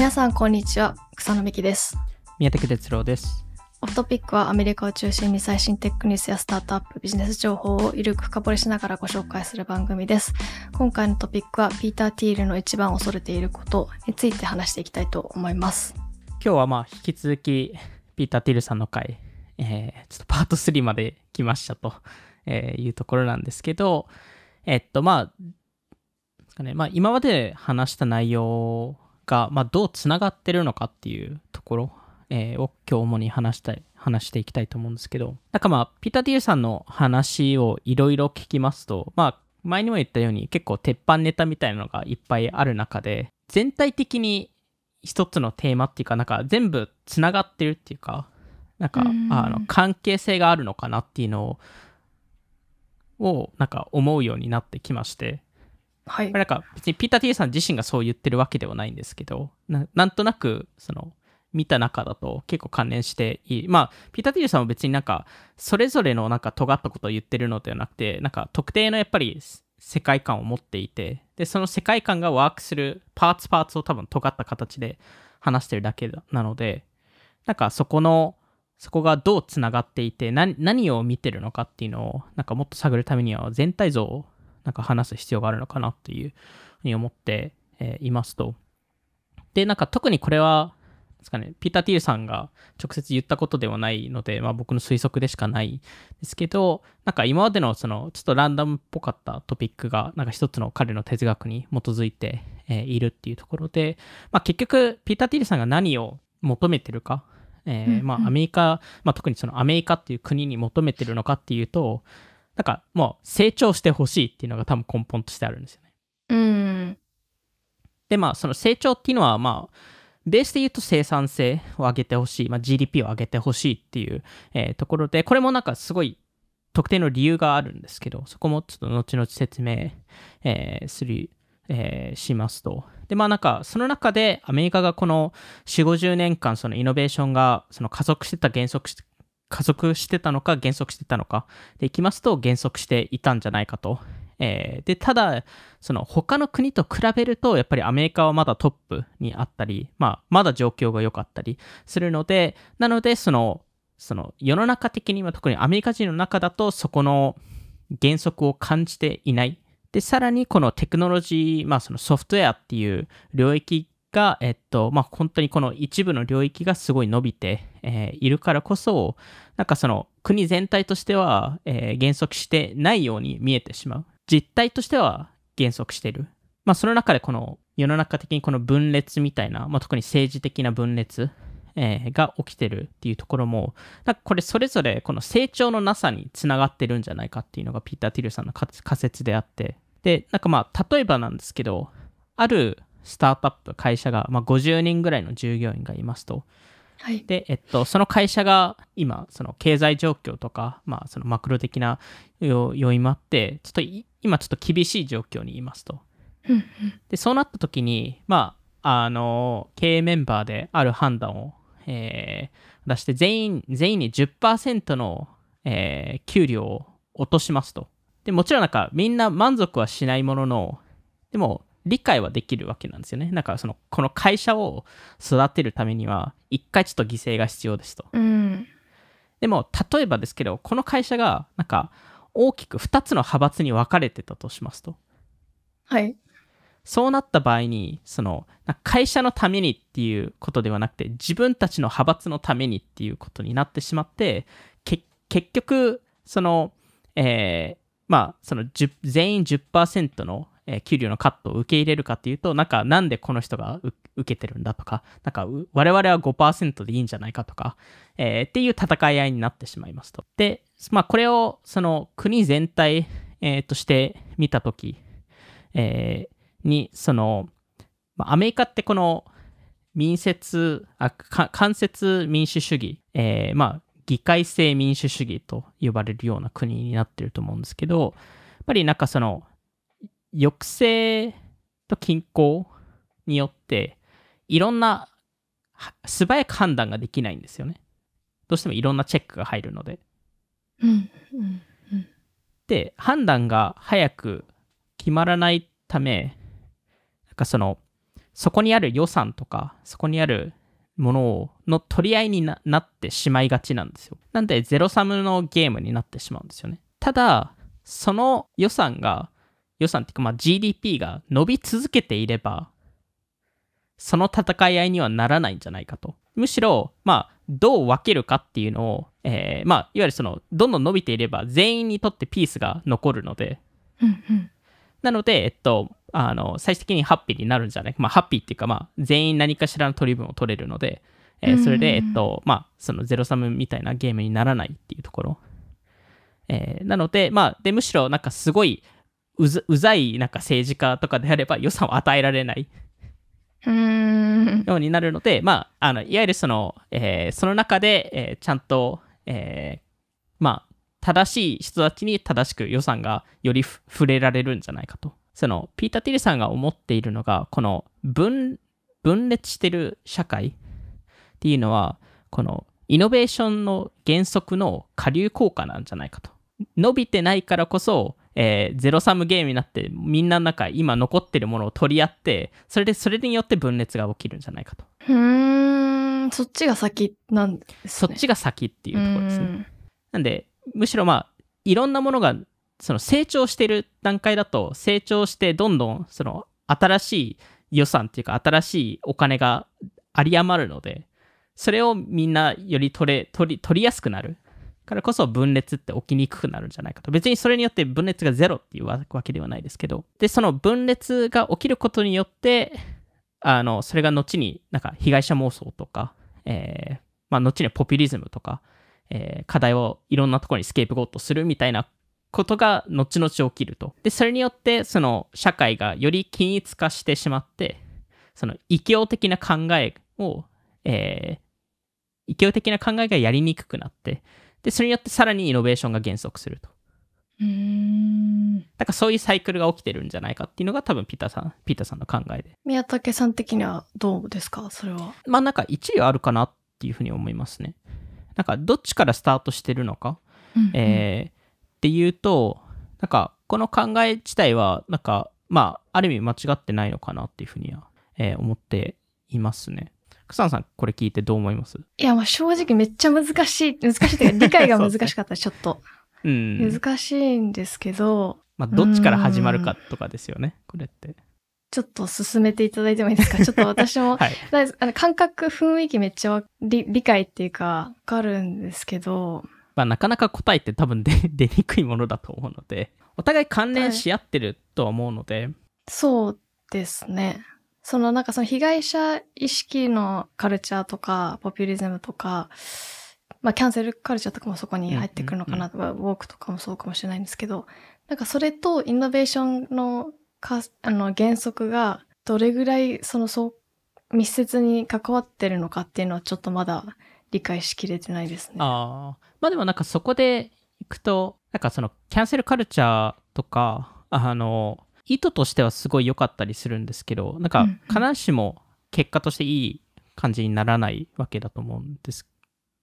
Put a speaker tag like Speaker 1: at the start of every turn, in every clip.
Speaker 1: 皆さんこんにちは草野美希です
Speaker 2: 宮崎哲郎です
Speaker 1: オフトピックはアメリカを中心に最新テックニュースやスタートアップビジネス情報をゆるく深掘りしながらご紹介する番組です。今回のトピックはピーター・ティールの一番恐れていることについて話していきたいと思います。
Speaker 2: 今日はまあ引き続きピーター・ティールさんの回、えー、ちょっとパート3まで来ましたと、えいうところなんですけど、えっとまあ、ねまあ、今まで話した内容が、まあ、どうつながってるのかっていうところ、えー、を今日主に話したい、話していきたいと思うんですけど、なんかまあ、ピーター・ディルさんの話をいろいろ聞きますと、まあ、前にも言ったように結構鉄板ネタみたいなのがいっぱいある中で、全体的に一つのテーマっていうか、なんか全部つながってるっていうか、なんか、あの、関係性があるのかなっていうのを、をなんか思うようになってきまして、はい、なんか別にピーター・ティーさん自身がそう言ってるわけではないんですけどなんとなくその見た中だと結構関連していいまあピーター・ティーさんは別になんかそれぞれのなんか尖ったことを言ってるのではなくてなんか特定のやっぱり世界観を持っていてでその世界観がワークするパーツパーツを多分尖った形で話してるだけなのでなんかそこのそこがどうつながっていて何を見てるのかっていうのをなんかもっと探るためには全体像をなんか話す必要があるのかなっていうふうに思っていますと。で、なんか特にこれは、ですかね、ピーター・ティールさんが直接言ったことではないので、まあ僕の推測でしかないですけど、なんか今までのそのちょっとランダムっぽかったトピックが、なんか一つの彼の哲学に基づいているっていうところで、まあ結局、ピーター・ティールさんが何を求めてるか、えー、まあアメリカ、まあ特にそのアメリカっていう国に求めてるのかっていうと、なんかもう成長してほしいっていうのが多分根本としてあるんですよね。
Speaker 3: うん。
Speaker 2: で、まあその成長っていうのはまあ、ベースで言うと生産性を上げてほしい、まあ、GDP を上げてほしいっていう、えー、ところで、これもなんかすごい特定の理由があるんですけど、そこもちょっと後々説明、えー、する、えー、しますと。で、まあなんか、その中でアメリカがこの4、50年間、そのイノベーションがその加速してた減速して加速してたのか減速してたのかでいきますと減速していたんじゃないかと。えー、でただ、その他の国と比べると、やっぱりアメリカはまだトップにあったり、まあ、まだ状況が良かったりするので、なのでその、その世の中的には特にアメリカ人の中だと、そこの減速を感じていない。で、さらにこのテクノロジー、まあ、そのソフトウェアっていう領域が、えっと、まあ、本当にこの一部の領域がすごい伸びて、えー、いるからこそ、なんかその国全体としては、えー、減速してないように見えてしまう。実態としては減速してる。まあ、その中でこの世の中的にこの分裂みたいな、まあ、特に政治的な分裂、えー、が起きてるっていうところも、なんかこれそれぞれこの成長のなさにつながってるんじゃないかっていうのがピーター・ティルさんの仮説であって、で、なんかまあ、例えばなんですけど、あるスタートアップ会社が、まあ、50人ぐらいの従業員がいますと。はい、で、えっと、その会社が今その経済状況とか、まあ、そのマクロ的な要因もあってちょっと今ちょっと厳しい状況にいますと。でそうなった時に、まあ、あの経営メンバーである判断を、えー、出して全員全員に10%の、えー、給料を落としますと。でもちろんなんかみんな満足はしないもののでも理解はできるわけなんですよね。だからそのこの会社を育てるためには一回ちょっと犠牲が必要ですと。うん、でも例えばですけどこの会社がなんか大きく2つの派閥に分かれてたとしますと。はい。そうなった場合にその会社のためにっていうことではなくて自分たちの派閥のためにっていうことになってしまって結局その、えー、まあその全員10%のえ給料のカットを受け入れるかっていうと、なんかなんでこの人が受けてるんだとか、なんか我々は5%でいいんじゃないかとか、えー、っていう戦い合いになってしまいますと。で、まあこれをその国全体、えー、として見たとき、えー、に、その、まアメリカってこの民接、あ間接民主主義、えー、まあ議会制民主主義と呼ばれるような国になってると思うんですけど、やっぱりなんかその抑制と均衡によっていろんな素早く判断ができないんですよね。どうしてもいろんなチェックが入るので。で判断が早く決まらないためなんかそのそこにある予算とかそこにあるものをの取り合いになってしまいがちなんですよ。なんでゼロサムのゲームになってしまうんですよね。ただその予算が予算っていうか、まあ、GDP が伸び続けていれば、その戦い合いにはならないんじゃないかと。むしろ、まあ、どう分けるかっていうのを、えー、まあ、いわゆるその、どんどん伸びていれば、全員にとってピースが残るので、なので、えっと、あの、最終的にハッピーになるんじゃないまあ、ハッピーっていうか、まあ、全員何かしらの取り分を取れるので、えー、それで、えっと、まあ、そのゼロサムみたいなゲームにならないっていうところ。えー、なので、まあ、で、むしろ、なんかすごい、うざいなんか政治家とかであれば予算を与えられない。ようになるので、まあ、あのいわゆるその,、えー、その中で、えー、ちゃんと、えー、まあ、正しい人たちに正しく予算がより触れられるんじゃないかと。そのピーター・ティリさんが思っているのが、この分分裂してる社会っていうのは、このイノベーションの原則の下流効果なんじゃないかと。伸びてないからこそ、えー、ゼロサムゲームになってみんなの中今残ってるものを取り合ってそれでそれによって分裂が起きるんじゃないかと
Speaker 1: うんそっちが先なんですねそっちが先ってい
Speaker 2: うところですねなんでむしろまあいろんなものがその成長してる段階だと成長してどんどんその新しい予算っていうか新しいお金が有り余るのでそれをみんなより取れ取り取りやすくなるからこそ分裂って起きにくくなるんじゃないかと。別にそれによって分裂がゼロっていうわけではないですけど。で、その分裂が起きることによって、あの、それが後になんか被害者妄想とか、えー、まあ後にポピュリズムとか、えー、課題をいろんなところにスケープゴートするみたいなことが後々起きると。で、それによってその社会がより均一化してしまって、その異教的な考えを、えー、異教的な考えがやりにくくなって、で、それによってさらにイノベーションが減速すると。
Speaker 1: うん。だ
Speaker 2: からそういうサイクルが起きてるんじゃないかっていうのが多分ピーターさん、ピーターさんの考えで。
Speaker 1: 宮武さん的にはどうですかそれは。
Speaker 2: まあなんか一理あるかなっていうふうに思いますね。なんかどっちからスタートしてるのか、うんうん、えー、っていうと、なんかこの考え自体は、なんかまあある意味間違ってないのかなっていうふうには、えー、思っていますね。草野さん、これ聞いてどう思います
Speaker 1: いや、まあ正直めっちゃ難しい、難しいというか、理解が難しかった、ちょっと。うん。難しいんですけど。まあ、どっちから始まる
Speaker 2: かとかですよね、これって。
Speaker 1: ちょっと進めていただいてもいいですか ちょっと私も、はい、あの感覚、雰囲気めっちゃ理理解っていうか、わかるんですけど。
Speaker 2: まあ、なかなか答えって多分出 にくいものだと思うので、
Speaker 1: お互い関連し
Speaker 2: 合ってるとは思うので。はい、
Speaker 1: そうですね。そのなんかその被害者意識のカルチャーとか、ポピュリズムとか、まあキャンセルカルチャーとかもそこに入ってくるのかな、とか、ウォークとかもそうかもしれないんですけど、なんかそれとイノベーションのかあの原則がどれぐらいそのそう密接に関わってるのかっていうのはちょっとまだ理解しきれてないですね。ああ。まあでもなんかそこでいくと、
Speaker 2: なんかそのキャンセルカルチャーとか、あの、意図としてはすごい良かったりするんですけどなんか必ずしも結果としていい感じにならないわけだと思うんです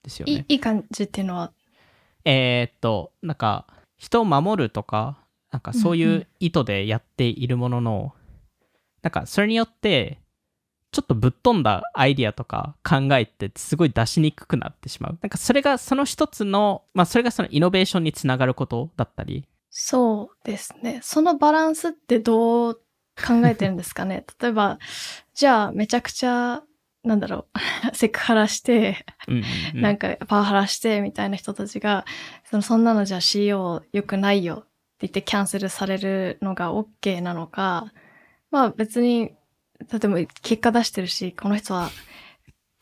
Speaker 2: ですよね。
Speaker 1: いい感じっていうのは
Speaker 2: えー、っとなんか人を守るとかなんかそういう意図でやっているものの、なんかそれによってちょっとぶっ飛んだアイディアとか考えってすごい出しにくくなってしまう。なんかそれがその一つの、まあそれがそのイノベーションにつながることだったり、
Speaker 1: そうですね。そのバランスってどう考えてるんですかね 例えば、じゃあめちゃくちゃ、なんだろう、セクハラして、うんうん、なんかパワハラしてみたいな人たちが、そのそんなのじゃ CEO よくないよって言ってキャンセルされるのが OK なのか、まあ別に、例えば結果出してるし、この人は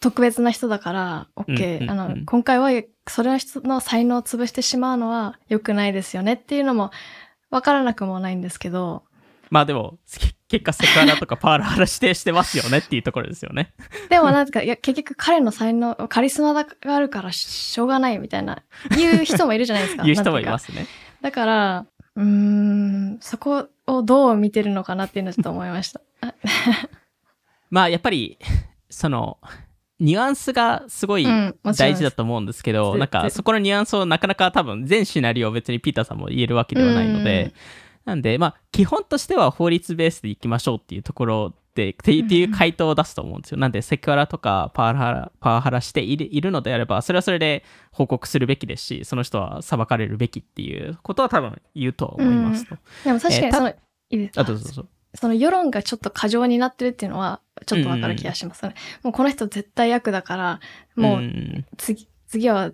Speaker 1: 特別な人だから、OK、あの、今回はそれの人の才能を潰してしまうのは良くないですよねっていうのも分からなくもないんですけど。
Speaker 2: まあでも、結果セクハラとかパワハラ指定してますよねっていうところですよね。
Speaker 1: でもなんか、いや、結局彼の才能、カリスマがあるからしょうがないみたいな、言う人もいるじゃないですか。言う人もいますね。だから、うん、そこをどう見てるのかなっていうのをちょっと思いました。
Speaker 2: まあやっぱり、その、ニュアンスがすごい大事だと思うんですけど、うん、なんかそこのニュアンスをなかなか多分全シナリオを別にピーターさんも言えるわけではないので、うん、なんでまあ基本としては法律ベースでいきましょうっていうところでっていう回答を出すと思うんですよ。なんでセクハラとかパワハラパワハラしているのであればそれはそれで報告するべきですしその人は裁かれるべきっていうことは多分言うと思いますと。うん、でも確
Speaker 1: かにその、いいですあどうぞどうぞその世論がちょっと過剰になってるっていうのは、ちょっとわかる気がしますね。うん、もうこの人絶対役だから、
Speaker 3: もう
Speaker 1: 次、うん、次は、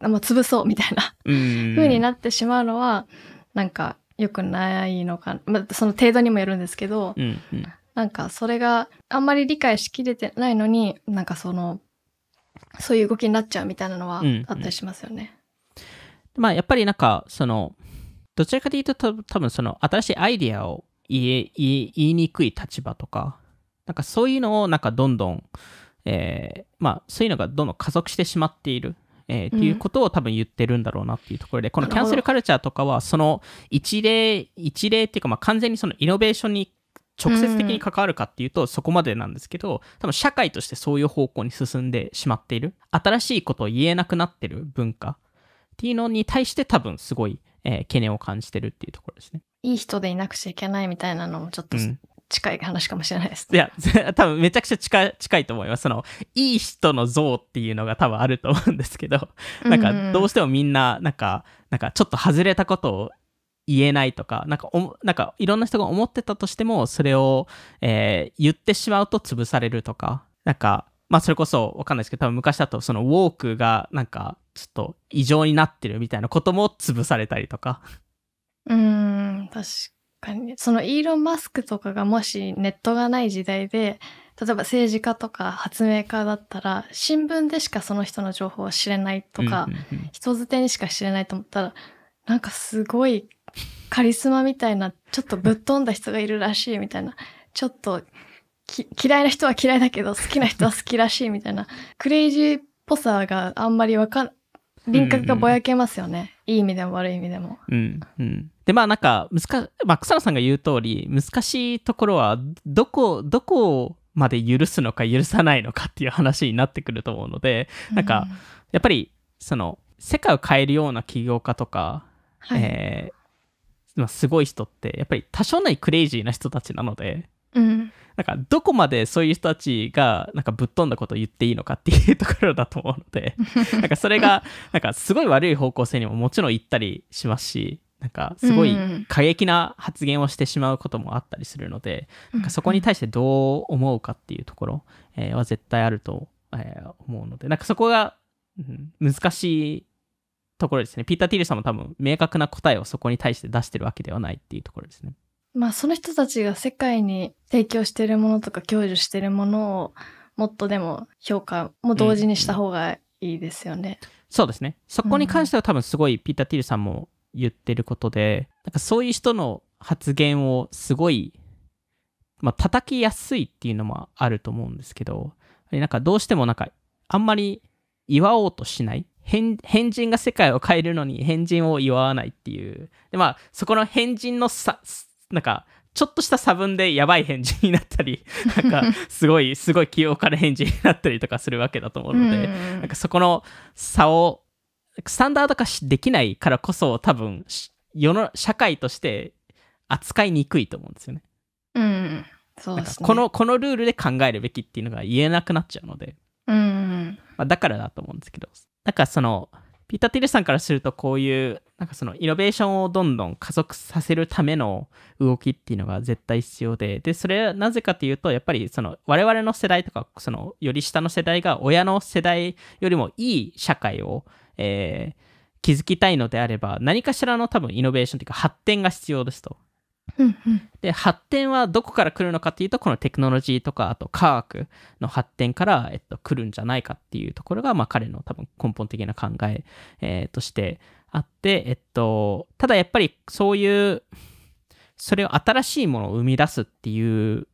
Speaker 1: もう潰そうみたいな、
Speaker 3: うん、風になっ
Speaker 1: てしまうのは、なんか良くないのかまあ、その程度にもよるんですけど、うんうん、なんかそれがあんまり理解しきれてないのに、なんかその、そういう動きになっちゃうみたいなのはあったりしますよね。うん
Speaker 2: うん、まあやっぱりなんか、その、どちらかというと多分その新しいアイディアを言いにくい立場とか、なんかそういうのをなんかどんどん、えー、まあそういうのがどんどん加速してしまっている。えー、っていうことを多分言ってるんだろうなっていうところで、うん、このキャンセルカルチャーとかは、その一例、一例っていうか、まあ、完全にそのイノベーションに直接的に関わるかっていうと、そこまでなんですけど、多分社会としてそういう方向に進んでしまっている、新しいことを言えなくなってる文化っていうのに対して多分すごい、えー、懸念を感じてるっていうところですね。
Speaker 1: いい人でいなくちゃいけないみたいなのもちょっと、うん近い話かもしれないです、いや、
Speaker 2: 多分めちゃくちゃ近近いと思います。その、いい人の像っていうのが多分あると思うんですけど、なんかどうしてもみんな、なんか、なんかちょっと外れたことを言えないとか、なんかお、なんかいろんな人が思ってたとしても、それを、えー、言ってしまうと潰されるとか、なんか、まあそれこそわかんないですけど、多分昔だとそのウォークがなんかちょっと異常になってるみたいなことも潰されたりとか。
Speaker 1: うん、確かに。そのイーロン・マスクとかがもしネットがない時代で、例えば政治家とか発明家だったら、新聞でしかその人の情報を知れないとか、人づてにしか知れないと思ったら、なんかすごいカリスマみたいな、ちょっとぶっ飛んだ人がいるらしいみたいな、ちょっと嫌いな人は嫌いだけど、好きな人は好きらしいみたいな、クレイジーっぽさがあんまりわかん、
Speaker 2: 輪郭がぼ
Speaker 1: やけますよね。うんうん、いい意味でも悪い意味でも。
Speaker 2: うん、うん。で、まあなんか、難、まあ、草野さんが言う通り、難しいところは、どこ、どこまで許すのか許さないのかっていう話になってくると思うので、なんか、やっぱり、その、世界を変えるような起業家とか、はい、えー、まあ、すごい人って、やっぱり多少ないクレイジーな人たちなので、うん、なんかどこまでそういう人たちがなんかぶっ飛んだことを言っていいのかっていうところだと思うので なんかそれがなんかすごい悪い方向性にももちろん行ったりしますしなんかすごい過激な発言をしてしまうこともあったりするので、うん、なんかそこに対してどう思うかっていうところ、えー、は絶対あると、えー、思うのでなんかそこが、うん、難しいところですねピーター・ティールさんも多分明確な答えをそこに対して出してるわけではないっていうところですね。
Speaker 1: まあその人たちが世界に提供してるものとか享受してるものをもっとでも評価も同時にした方がいいですよね。うんうん、そうです
Speaker 2: ねそこに関しては多分すごいピーター・ティールさんも言ってることで、なんかそういう人の発言をすごい、まあ、叩きやすいっていうのもあると思うんですけど、なんかどうしてもなんか、あんまり祝おうとしない。変人が世界を変えるのに変人を祝わないっていう。で、まあ、そこの変人のさ、なんか、ちょっとした差分でやばい変人になったり、なんか、すごい、すごい気をから返事になったりとかするわけだと思うので、なんかそこの差をスタンダード化できないからこそ多分世の社会として扱いにくいと思うんですよね。
Speaker 3: うん、そうですねこのこ
Speaker 2: のルールで考えるべきっていうのが言えなくなっちゃうので、うんまあ、だからだと思うんですけどなんかそのピーター・ティルさんからするとこういうなんかそのイノベーションをどんどん加速させるための動きっていうのが絶対必要ででそれはなぜかというとやっぱりその我々の世代とかそのより下の世代が親の世代よりもいい社会をえー、気づきたいのであれば何かしらの多分イノベーションというか発展が必要ですと。で発展はどこから来るのかっていうとこのテクノロジーとかあと科学の発展から、えっと、来るんじゃないかっていうところが、まあ、彼の多分根本的な考ええー、としてあって、えっと、ただやっぱりそういうそれを新しいものを生み出すっていう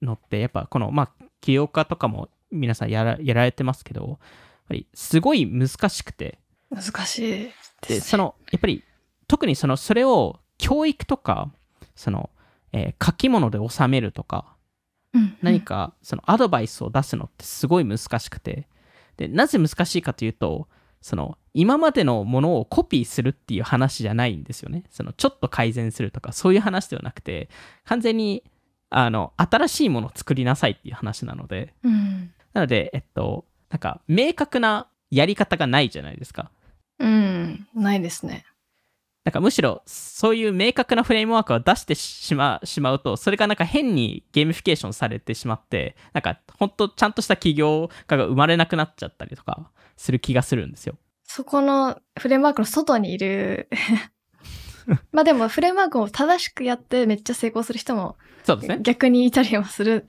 Speaker 2: のってやっぱこのまあ起業家とかも皆さんやらやられてますけどぱりすごい難しくて。
Speaker 1: 難しいで、ね、で、そ
Speaker 2: の、やっぱり、特にその、それを教育とか、その、えー、書き物で収めるとか、うんうん、何かそのアドバイスを出すのってすごい難しくて、で、なぜ難しいかというと、その、今までのものをコピーするっていう話じゃないんですよね。その、ちょっと改善するとか、そういう話ではなくて、完全に、あの、新しいものを作りなさいっていう話なので、うん、なので、えっと、なんか明確なやり方がないじゃないですか。
Speaker 1: うん、ないですね。
Speaker 2: なんかむしろそういう明確なフレームワークを出してしましまうと、それがなんか変にゲーミフィケーションされてしまって、なんか本当ちゃんとした起業家が生まれなくなっちゃったりとかする気がするんですよ。
Speaker 1: そこのフレームワークの外にいる まあでもフレームワークを正しくやってめっちゃ成功する人もそうですね逆にいたりもする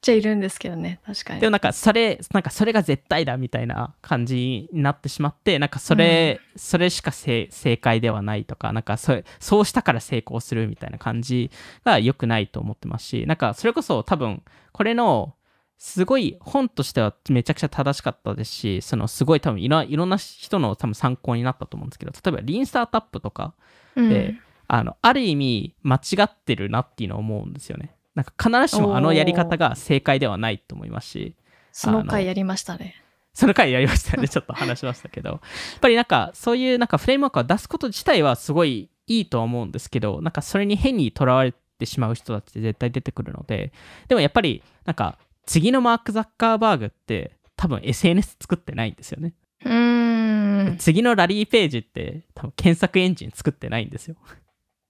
Speaker 1: ちゃいるんですけどね確かにで
Speaker 2: もなんかそれなんかそれが絶対だみたいな感じになってしまってなんかそれ、うん、それしか正解ではないとかなんかそそうしたから成功するみたいな感じが良くないと思ってますしなんかそれこそ多分これのすごい本としてはめちゃくちゃ正しかったですしそのすごい多分いろいろんな人の多分参考になったと思うんですけど例えばリンスタートアップとかで、うん、あのある意味間違ってるなっていうのを思うんですよね。なんか必ずしもあのやり方が正解ではないと思いますしその回
Speaker 1: やりましたね
Speaker 2: その回やりましたねちょっと話しましたけどやっぱりなんかそういうなんかフレームワークを出すこと自体はすごいいいとは思うんですけどなんかそれに変にとらわれてしまう人たちって絶対出てくるのででもやっぱりなんか次のマーク・ザッカーバーグって多分 SNS 作ってないんですよね
Speaker 3: うん次
Speaker 2: のラリーページって多分検索エンジン作ってないんですよ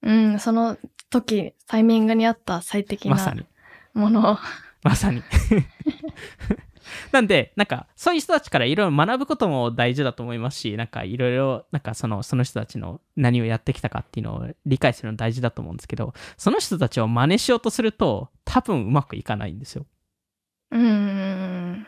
Speaker 1: うんその時、タイミングに合った最適なものを、まさに。まさに
Speaker 2: なんで、なんか、そういう人たちからいろいろ学ぶことも大事だと思いますし、なんかいろいろ、なんかその、その人たちの何をやってきたかっていうのを理解するの大事だと思うんですけど、その人たちを真似しようとすると、多分うまくいかないんですよ。
Speaker 3: うん。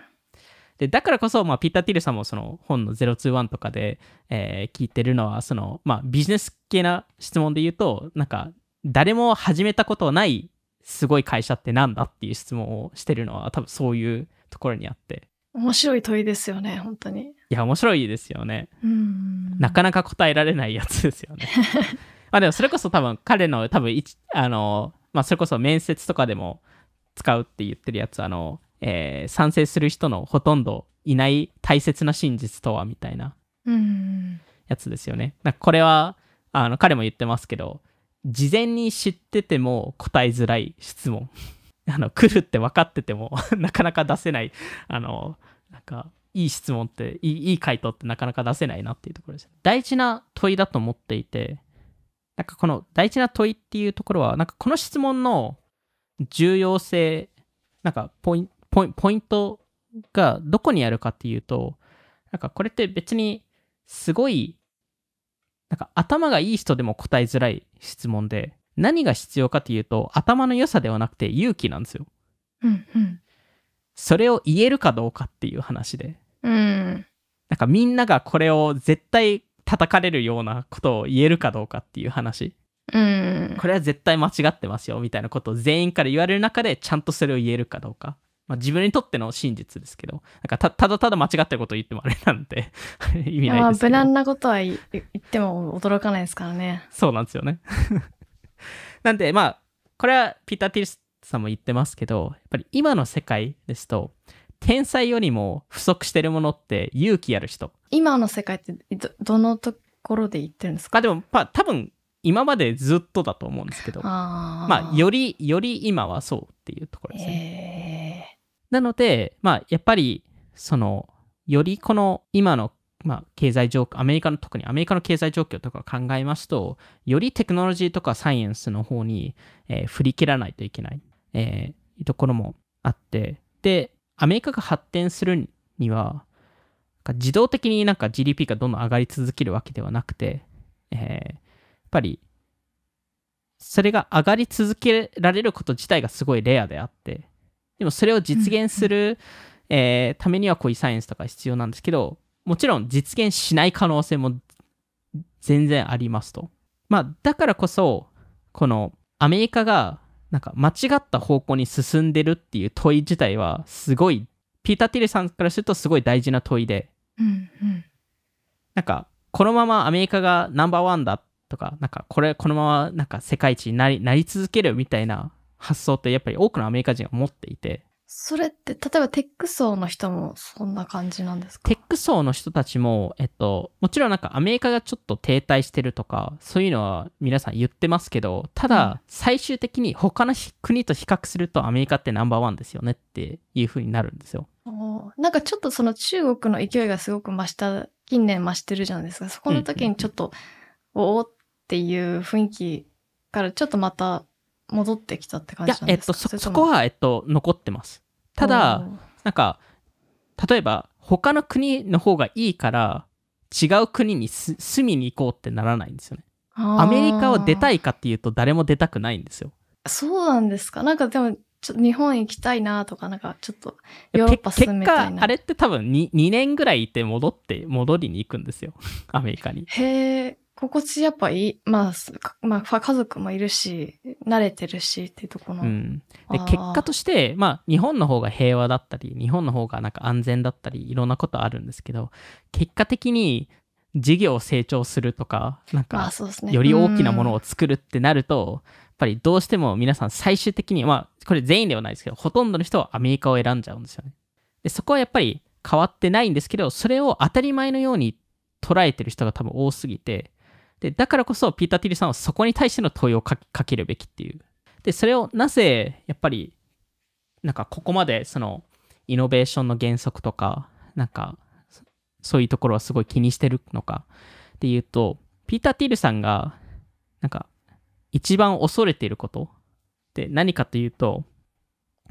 Speaker 2: で、だからこそ、まあ、ピッタ・ティルさんもその本の021とかで、えー、聞いてるのは、その、まあ、ビジネス系な質問で言うと、なんか、誰も始めたことないすごい会社ってなんだっていう質問をしてるのは多分そういうところにあって
Speaker 1: 面白い問いですよね本当に
Speaker 2: いや面白いですよねうんなかなか答えられないやつですよね まあでもそれこそ多分彼の多分あのまあそれこそ面接とかでも使うって言ってるやつあの、えー、賛成する人のほとんどいない大切な真実とはみたいなやつですよね。これはあの彼も言ってますけど事前に知ってても答えづらい質問 あの来るって分かってても なかなか出せないあのなんかいい質問っていいいい回答ってなかなか出せないなっていうところです、大事な問いだと思っていてなんかこの大事な問いっていうところはなんかこの質問の重要性なんかポイントがどこにあるかっていうとなんかこれって別にすごいなんか頭がいい人でも答えづらい質問で、何が必要かというと、頭の良さではなくて勇気なんですよ。うんうん。それを言えるかどうかっていう話で。
Speaker 3: うん。
Speaker 2: なんかみんながこれを絶対叩かれるようなことを言えるかどうかっていう話。
Speaker 3: うん。
Speaker 2: これは絶対間違ってますよみたいなことを全員から言われる中で、ちゃんとそれを言えるかどうか。まあ、自分にとっての真実ですけど、なんかただただ間違ってることを言ってもあれなんで 意味ないですけ
Speaker 1: 無難なことは言っても驚かないですからね。
Speaker 2: そうなんですよね なんで、まあ、これはピーター・ティルスさんも言ってますけど、やっぱり今の世界ですと、天才よりも不足してるものって勇気ある人。
Speaker 1: 今の世界ってどどのところで言ってるんですかあでも、
Speaker 2: まあ、多分今までずっとだと思うんですけど、あまあ、より、より今はそうっていうところです
Speaker 1: ね。えー
Speaker 2: なので、まあ、やっぱり、その、よりこの今の、まあ、経済状況、アメリカの、特にアメリカの経済状況とか考えますと、よりテクノロジーとかサイエンスの方に、えー、振り切らないといけない、えー、ところもあって、で、アメリカが発展するには、自動的になんか GDP がどんどん上がり続けるわけではなくて、えー、やっぱり、それが上がり続けられること自体がすごいレアであって、でもそれを実現する、えー、ためにはこういうサイエンスとか必要なんですけど、もちろん実現しない可能性も全然ありますと。まあ、だからこそ、このアメリカがなんか間違った方向に進んでるっていう問い自体はすごい、ピーター・ティルさんからするとすごい大事な問いで、なんかこのままアメリカがナンバーワンだとか、なんかこれこのままなんか世界一になり続けるみたいな発想ってやっぱり多くのアメリカ人が持っていて。
Speaker 1: それって、例えばテック層の人もそんな感じなんですか
Speaker 2: テック層の人たちも、えっと、もちろんなんかアメリカがちょっと停滞してるとか、そういうのは皆さん言ってますけど、ただ、最終的に他の国と比較するとアメリカってナンバーワンですよねっていう風になるんですよ。
Speaker 1: なんかちょっとその中国の勢いがすごく増した、近年増してるじゃないですか。そこの時にちょっと、おおっていう雰囲気からちょっとまた戻ってきたって感じなんですかいや、えっ
Speaker 2: と、そそこは、えっと、残ってます。ただ、なんか、例えば、他の国の方がいいから、違う国に住みに行こうってならないんですよね。
Speaker 1: アメリカを出た
Speaker 2: いかっていうと、誰も出たくないんですよ。
Speaker 1: そうなんですか。なんかでも、ちょっと日本行きたいなとか、なんかちょっとヨーロッパ住みたいな。結果、
Speaker 2: あれって多分 2, 2年ぐらいいて戻って、戻りに行くんですよ。アメリカに。
Speaker 1: へえ。心地やっぱいい、まあ、まあ、家族もいるし、慣れてるしっていうところの。うん、で結果
Speaker 2: として、まあ、日本の方が平和だったり、日本の方がなんか安全だったり、いろんなことあるんですけど、結果的に事業を成長するとか、なんか、より大きなものを作るってなると、まあやっぱりどうしても皆さん最終的にまあこれ全員ではないですけどほとんどの人はアメリカを選んじゃうんですよねでそこはやっぱり変わってないんですけどそれを当たり前のように捉えてる人が多分多すぎてで、だからこそ、ピーター・ティルさんはそこに対しての問いをかけるべきっていう。で、それをなぜ、やっぱり、なんかここまで、その、イノベーションの原則とか、なんか、そういうところはすごい気にしてるのかっていうと、ピーター・ティールさんが、なんか、一番恐れていることって何かというと、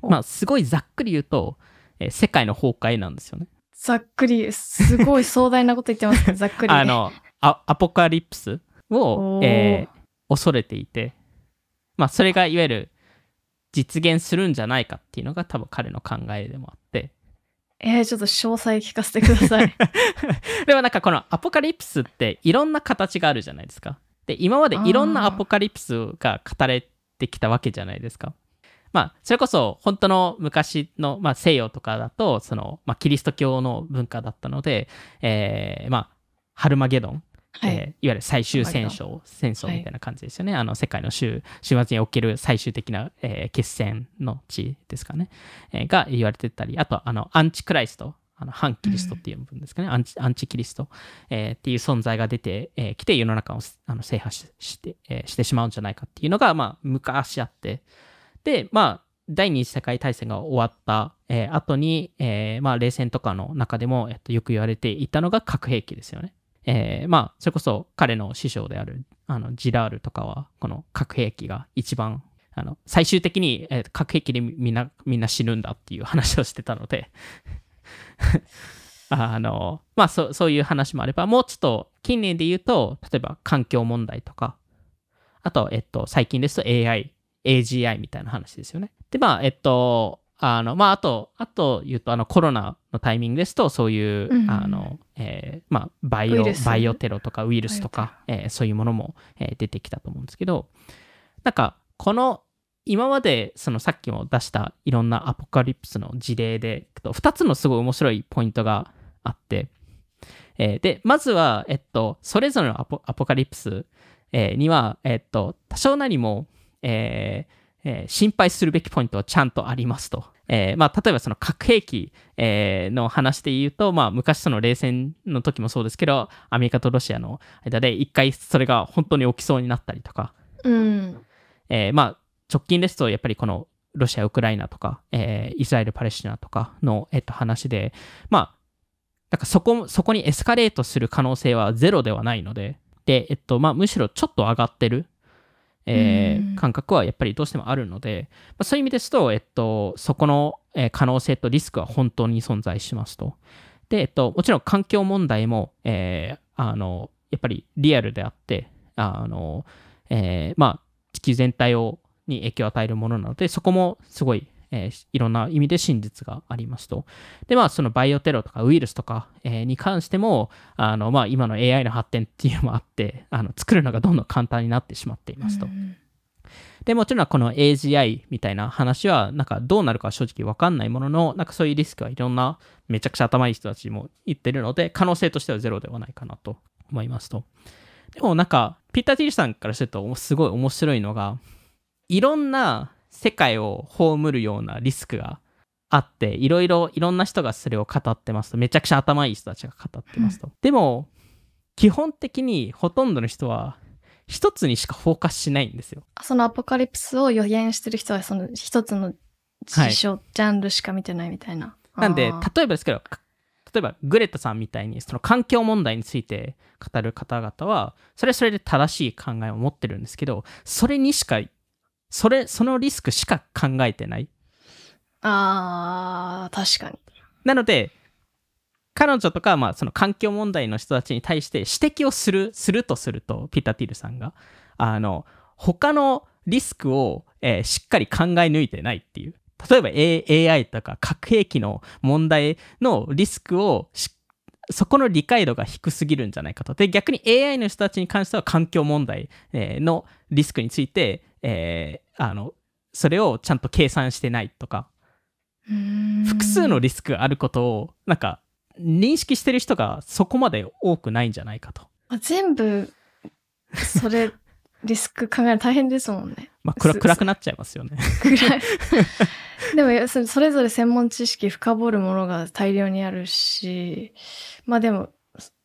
Speaker 2: まあ、すごいざっくり言うと、えー、世界の崩壊なんですよね。
Speaker 1: ざっくり、すごい壮大なこと言ってますね、ざっくり、あの、
Speaker 2: アアポカリプスを、えー、恐れていて、まあ、それがいわゆる実現するんじゃないかっていうのが多分彼の考えでもあって。
Speaker 1: えー、ちょっと詳細聞かせてください。
Speaker 2: でもなんかこのアポカリプスっていろんな形があるじゃないですか。で、今までいろんなアポカリプスが語れてきたわけじゃないですか。まあ、それこそ本当の昔の、まあ、西洋とかだと、その、まあ、キリスト教の文化だったので、えー、まあ、ハルマゲドンはい、えー、いわゆる最終戦争戦争みたいな感じですよね、はい、あの世界の週末における最終的な、えー、決戦の地ですかね、えー、が言われてたりあとあのアンチクライストあの反キリストっていう部分ですかね、うん、アンチアンチキリスト、えー、っていう存在が出てき、えー、て世の中をあの制覇して、えー、してしまうんじゃないかっていうのが、まあ、昔あってでまあ第二次世界大戦が終わった、えー、後に、えーまあ、冷戦とかの中でも、えっと、よく言われていたのが核兵器ですよね。えー、まあ、それこそ彼の師匠である、あの、ジラールとかは、この核兵器が一番、あの、最終的に、えー、核兵器でみんな、みんな死ぬんだっていう話をしてたので あの、まあそ、そういう話もあれば、もうちょっと近年で言うと、例えば環境問題とか、あと、えっと、最近ですと AI、AGI みたいな話ですよね。で、まあ、えっと、あの、まあ、あと、あと言うと、あの、コロナのタイミングですと、そういう、うん、あの、えー、まあ、バイオ、バイオテロとかウイルスとか、えー、そういうものも、えー、出てきたと思うんですけど、なんか、この、今まで、そのさっきも出したいろんなアポカリプスの事例で、2つのすごい面白いポイントがあって、えー、で、まずは、えっと、それぞれのアポカリプス、えー、には、えっと、多少なりも、えー、えー、心配するべきポイントはちゃんとありますと。えー、まあ、例えばその核兵器、えー、の話で言うと、まあ、昔その冷戦の時もそうですけど、アメリカとロシアの間で一回それが本当に起きそうになったりとか、うん、えまあ、直近ですとやっぱりこのロシア、ウクライナとか、えイスラエル、パレスチナとかの、えと、話で、まあ、そこ、そこにエスカレートする可能性はゼロではないので、で、えっと、まあ、むしろちょっと上がってるえー、感覚はやっぱりどうしてもあるので、まあ、そういう意味ですと、えっと、そこの可能性とリスクは本当に存在しますと。で、えっと、もちろん環境問題も、えー、あのやっぱりリアルであって、あのえー、まあ、地球全体をに影響を与えるものなので、そこもすごいえー、いろんな意味で真実がありますと。で、まあ、そのバイオテロとかウイルスとか、えー、に関しても、あの、まあ、今の AI の発展っていうのもあって、あの、作るのがどんどん簡単になってしまっていますと。で、もちろんこの AGI みたいな話は、なんかどうなるか正直わかんないものの、なんかそういうリスクはいろんなめちゃくちゃ頭いい人たちも言ってるので、可能性としてはゼロではないかなと思いますと。でもなんか、ピッタティーさんからするとすごい面白いのが、いろんな世界を葬るようなリスクがあって、いろいろいろんな人がそれを語ってますと、めちゃくちゃ頭いい人たちが語ってますと。うん、でも、基本的にほとんどの人は、一つにしかフォーカスしないんですよ。
Speaker 1: そのアポカリプスを予言してる人は、その一つの事象、はい、ジャンルしか見てないみたいな。なんで、例え
Speaker 2: ばですけど、例えばグレタさんみたいにその環境問題について語る方々はそれはそれで正しい考えを持ってるんですけどそれにしかそれ、そのリスクしか考えてない。
Speaker 1: あー、確かに。
Speaker 2: なので、彼女とか、まあ、その環境問題の人たちに対して指摘をする、するとすると、ピタティルさんが、あの、他のリスクを、えー、しっかり考え抜いてないっていう。例えば、A、AI とか核兵器の問題のリスクをそこの理解度が低すぎるんじゃないかと。で、逆に AI の人たちに関しては環境問題のリスクについてえー、あのそれをちゃんと計算してないとか
Speaker 3: 複数のリ
Speaker 2: スクがあることをなんか認識してる人がそこまで多くないんじゃないかと。
Speaker 1: 全部それ リスク考える大変ですもんね。
Speaker 2: まあ、暗くなっちゃいますよね。暗い。
Speaker 1: でもそれぞれ専門知識深掘るものが大量にあるしまあでも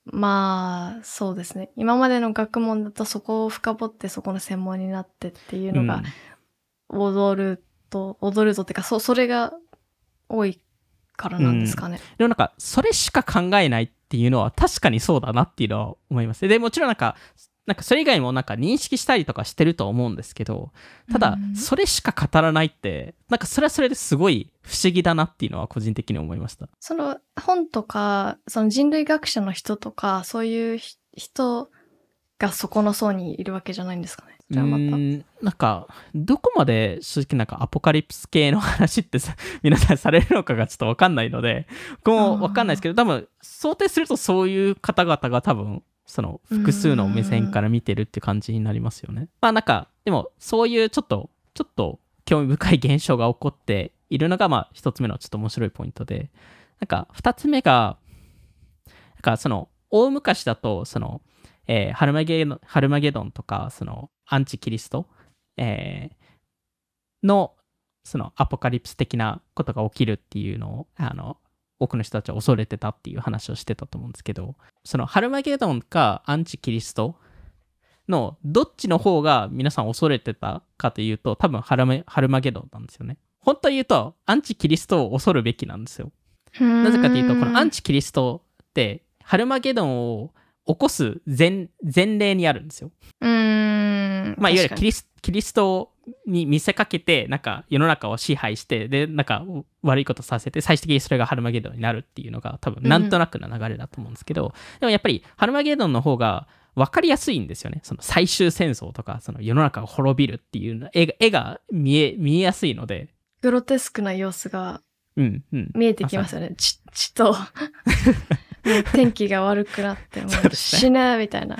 Speaker 1: まあ、そうですね。今までの学問だとそこを深掘ってそこの専門になってっていうのが、踊ると、踊るとってか、そ、それが多いからなんですかね。うん、でもな
Speaker 2: んか、それしか考えないっていうのは確かにそうだなっていうのは思います。で、もちろんなんか、なんかそれ以外もなんか認識したりとかしてると思うんですけど、ただ、それしか語らないって、なんかそれはそれですごい不思議だなっていうのは個人的に思いました。
Speaker 1: その本とか、その人類学者の人とか、そういう人がそこの層にいるわけじゃないんですかね。
Speaker 2: じゃあまた。んなんか、どこまで正直なんかアポカリプス系の話ってさ、皆さんされるのかがちょっとわかんないので、こうわかんないですけど、多分想定するとそういう方々が多分その複数の目線から見てるって感じになりますよね。まあなんかでもそういうちょっとちょっと興味深い現象が起こっているのがまあ一つ目のちょっと面白いポイントでなんか二つ目がなんかその大昔だとその、えー、ハルマゲドハルマゲドンとかそのアンチキリスト、えー、のそのアポカリプス的なことが起きるっていうのをあの多くの人たちは恐れてたっていう話をしてたと思うんですけど、そのハルマゲドンかアンチキリストのどっちの方が皆さん恐れてたかというと、多分ハルマハルマゲドンなんですよね。本当に言うと、アンチキリストを恐るべきなんですよ。
Speaker 3: なぜかというと、このアンチ
Speaker 2: キリストって、ハルマゲドンを起こす前前例にあるんですよ。
Speaker 3: うん。まあ、いわゆるキリ
Speaker 2: スキリストに見せかけて、なんか世の中を支配して、で、なんか悪いことさせて、最終的にそれがハルマゲドンになるっていうのが多分なんとなくの流れだと思うんですけど、うん、でもやっぱりハルマゲドンの方が分かりやすいんですよね。その最終戦争とか、その世の中が滅びるっていう絵が絵が見え、見えやすいので。
Speaker 1: グロテスクな様子が
Speaker 3: 見
Speaker 1: えてきますよね。うんうん、ち、ちと 天気が悪くなって、もう死ねみたいな。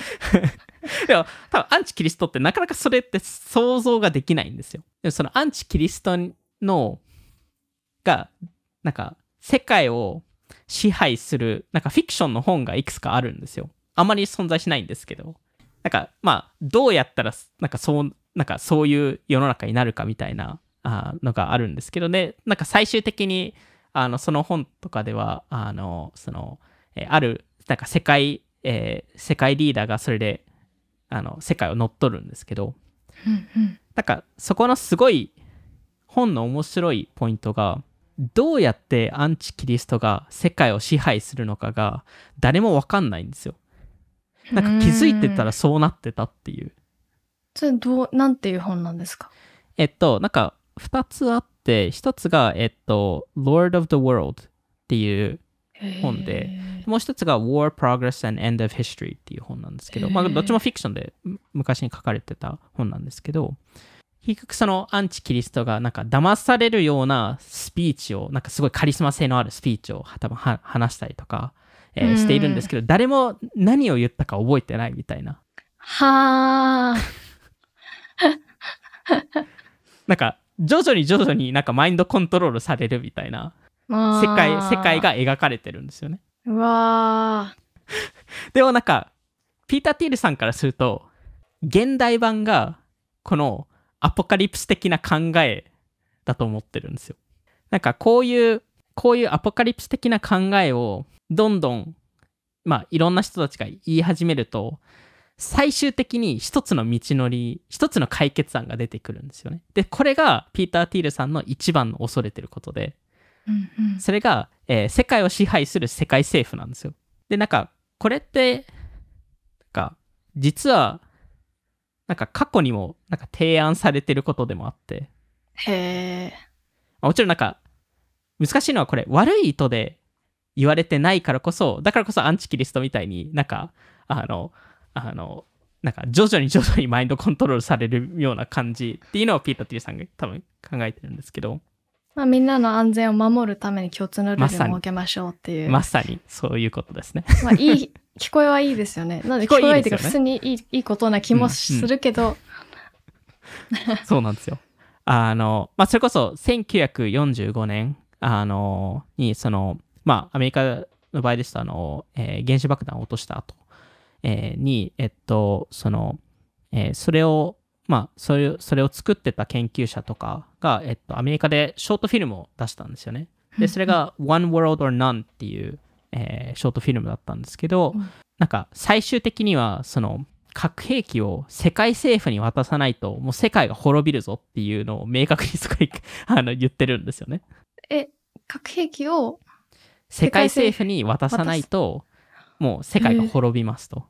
Speaker 2: でも多分アンチキリストってなかなかそれって想像ができないんですよ。でもそのアンチキリストのがなんか世界を支配するなんかフィクションの本がいくつかあるんですよ。あまり存在しないんですけど。なんかまあどうやったらなんかそうなんかそういう世の中になるかみたいなあのがあるんですけどねなんか最終的にあのその本とかではあのその、えあるなんか世界、えー、世界リーダーがそれであの世界を乗っ取るんですけど、うんうん、なんかそこのすごい本の面白いポイントがどうやってアンチキリストが世界を支配するのかが誰も分かんないんですよ。
Speaker 3: なん
Speaker 1: か気づいてた
Speaker 2: らそうなってたっていう。う
Speaker 1: それどう、なんていう本なんですかえ
Speaker 2: っと、なんか
Speaker 1: 2つあっ
Speaker 2: て、1つが、えっと、Lord of the World っていう本で、もう一つが War, Progress and End of History っていう本なんですけど、まあ、どっちもフィクションで昔に書かれてた本なんですけど、結局そのアンチキリストがなんか騙されるようなスピーチを、なんかすごいカリスマ性のあるスピーチを多分は話したりとか、えー、しているんですけど、誰も何を言ったか覚えてないみたいな。
Speaker 3: はあ。
Speaker 2: なんか徐々に徐々になんかマインドコントロールされるみたいな
Speaker 1: 世界世
Speaker 2: 界が描かれてるんですよね。でもなんかピーター・ティールさんからすると現代版がこのアポカリプス的な考えだと思ってるんですよ。なんかこういうこういうアポカリプス的な考えをどんどんまあいろんな人たちが言い始めると最終的に一つの道のり一つの解決案が出てくるんですよね。でこれがピーター・ティールさんの一番の恐れてることでうんそれが、えー、世界を支配する世界政府なんですよ。で、なんか、これって、なんか、実は、なんか過去にも、なんか提案されてることでもあって。
Speaker 1: へえ。
Speaker 2: もちろんなんか、難しいのはこれ、悪い意図で言われてないからこそ、だからこそアンチキリストみたいになんか、あの、あの、なんか徐々に徐々にマインドコントロールされるような感じっていうのをピート・ティーさんが多分考えてるんですけど。
Speaker 1: まあ、みんなの安全を守るために共通のルールを設けましょうっていう。ま
Speaker 2: さに、そういうことですね。ま
Speaker 1: あ、いい、聞こえはいいですよね。なので、聞こえはいいっていうか、普通にいいいいことな気もするけど。うん
Speaker 2: うん、そうなんですよ。あの、まあ、それこそ1945年、あの、に、その、まあ、アメリカの場合ですと、あの、えー、原子爆弾を落とした後、えー、に、えっと、その、えー、それを、まあ、それそれを作ってた研究者とかが、えっと、アメリカでショートフィルムを出したんですよね。で、それが One World or None っていう、えー、ショートフィルムだったんですけど、なんか最終的には、その、核兵器を世界政府に渡さないと、もう世界が滅びるぞっていうのを明確にすごいあの言ってるんですよね。
Speaker 1: え、核兵器を世界政府に渡さないと、もう世界が
Speaker 2: 滅びますと。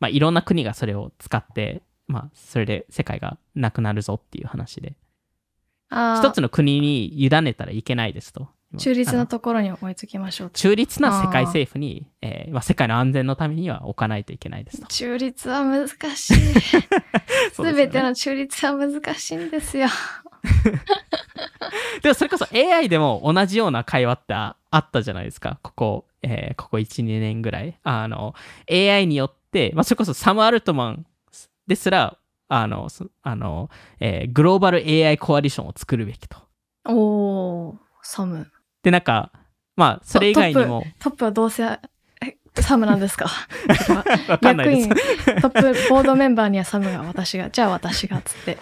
Speaker 2: まあ、いろんな国がそれを使ってまあ、それで世界がなくなるぞっていう話で。一つの国に委ねたらいけないですと。中立な
Speaker 1: ところに追いつきましょう中立な世界政
Speaker 2: 府に、えーまあ、世界の安全のためには置かないといけないです
Speaker 1: と。中立は難しい。すべ、ね、ての中立は難しいんですよ。
Speaker 2: でもそれこそ AI でも同じような会話ってあったじゃないですか。ここ、えー、ここ1、2年ぐらい。あの、AI によって、まあ、それこそサム・アルトマンですら、あの、あの、えー、グローバル AI コアリションを作るべきと。
Speaker 1: おー、サム。
Speaker 2: で、なんか、まあ、それ
Speaker 1: 以外にも。トップはどうせ、サムなんですか わかんないです。トップ、ボードメンバーにはサムが、私が、じゃあ私が、つって。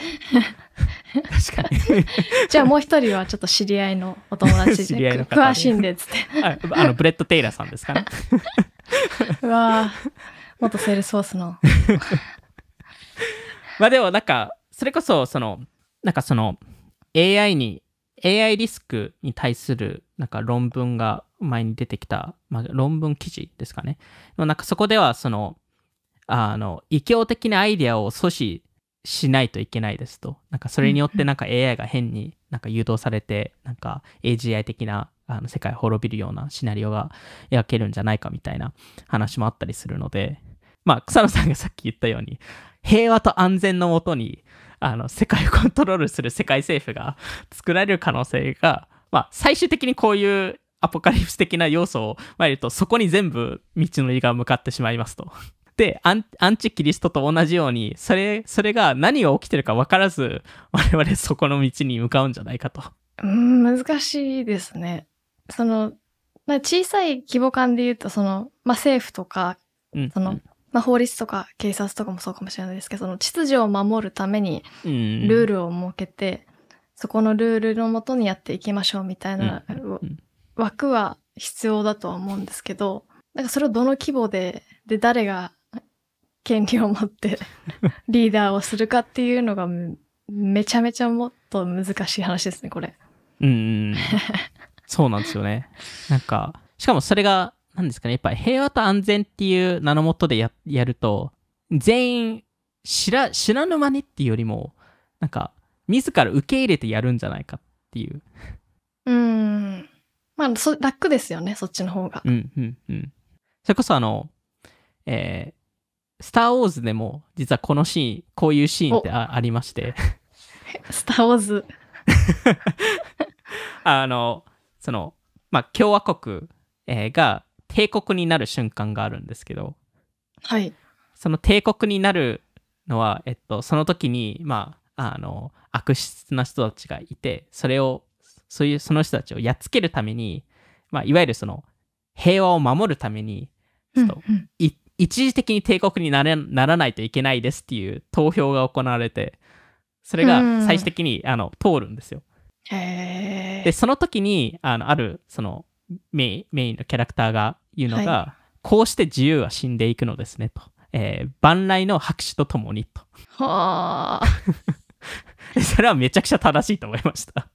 Speaker 1: 確かに。じゃあもう一人はちょっと知り合いのお友達で、詳しいんで、つって。あ
Speaker 2: あの、ブレッド・テイラーさんですかね。
Speaker 1: うわー元セールスフォースの
Speaker 2: まあでもなんか、それこそ、その、なんかその、AI に、AI リスクに対する、なんか論文が前に出てきた、まあ論文記事ですかね。なんかそこでは、その、あの、異教的なアイデアを阻止しないといけないですと。なんかそれによってなんか AI が変になんか誘導されて、なんか AGI 的なあの世界を滅びるようなシナリオが描けるんじゃないかみたいな話もあったりするので、まあ草野さんがさっき言ったように、平和と安全のもとに、あの、世界をコントロールする世界政府が 作られる可能性が、まあ、最終的にこういうアポカリプス的な要素を参ると、そこに全部道のりが向かってしまいますと。でアン、アンチキリストと同じように、それ、それが何が起きてるか分からず、我々そこの道に向かうんじゃないかと。
Speaker 1: うん、難しいですね。その、まあ、小さい規模感で言うと、その、まあ、政府とか、その、うんそのまあ、法律とか警察とかもそうかもしれないですけどその秩序を守るためにルールを設けて、そこのルールのもとにやっていきましょうみたいな、枠は必要だとは思うんですけどなんかそれをどの規模でで誰が権利を持って リーダーをするかっていうのがめちゃめちゃもっと難しい話ですねこれ。
Speaker 2: うんそうなんですよね。なんかしかもそれがなんですかね、やっぱ平和と安全っていう名のもとでややると、全員知ら、知らぬ間にっていうよりも、なんか、自ら受け入れてやるんじゃないかっていう。
Speaker 1: うん。まあ、そ楽ですよね、そっちの方が。
Speaker 2: うんうんうん。それこそあの、えー、スター・ウォーズでも、実はこのシーン、こういうシーンってあありまして。スター・ウォーズ。あの、その、まあ、共和国、えー、が、帝国になる瞬間があるんですけど、はい、その帝国になるのは、えっと、その時に、まあ、あの悪質な人たちがいてそれをそういうその人たちをやっつけるために、まあ、いわゆるその平和を守るためにちょっと、うんうん、一時的に帝国になれならないといけないですっていう投票が行われてそれが最終的に、うん、あの通るんですよ。
Speaker 1: で
Speaker 2: その時にあのあるそのメインのキャラクターがいうのが、はい、こうして自由は死んでいくのですねと、えー、万来の拍手とともにと。
Speaker 1: はあ。
Speaker 2: それはめちゃくちゃ正しいと思いました。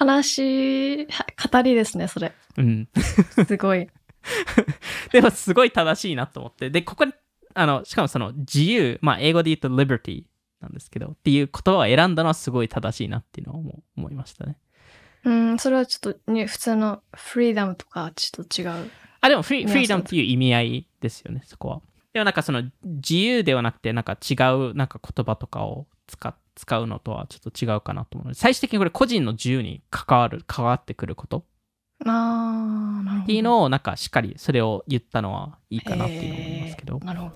Speaker 1: 悲しい語りですね、それ。うん。すごい。
Speaker 2: でも、すごい正しいなと思って。で、ここあの、しかもその自由、まあ、英語で言うと liberty なんですけど、っていう言葉を選んだのはすごい正しいなっていうのを思いましたね。
Speaker 1: うん、それはちょっと、ね、普通のフリーダムとかちょっと違う。あ、でもフリフリーダムっ
Speaker 2: ていう意味合いですよね、そこは。でもなんかその自由ではなくて、なんか違うなんか言葉とかを使使うのとはちょっと違うかなと思うので、最終的にこれ個人の自由に関わる、関わってくること
Speaker 3: あ
Speaker 1: なるほど
Speaker 3: っていう
Speaker 2: のをなんかしっかりそれを言ったのはいいかなっていうの思いますけど。なるほど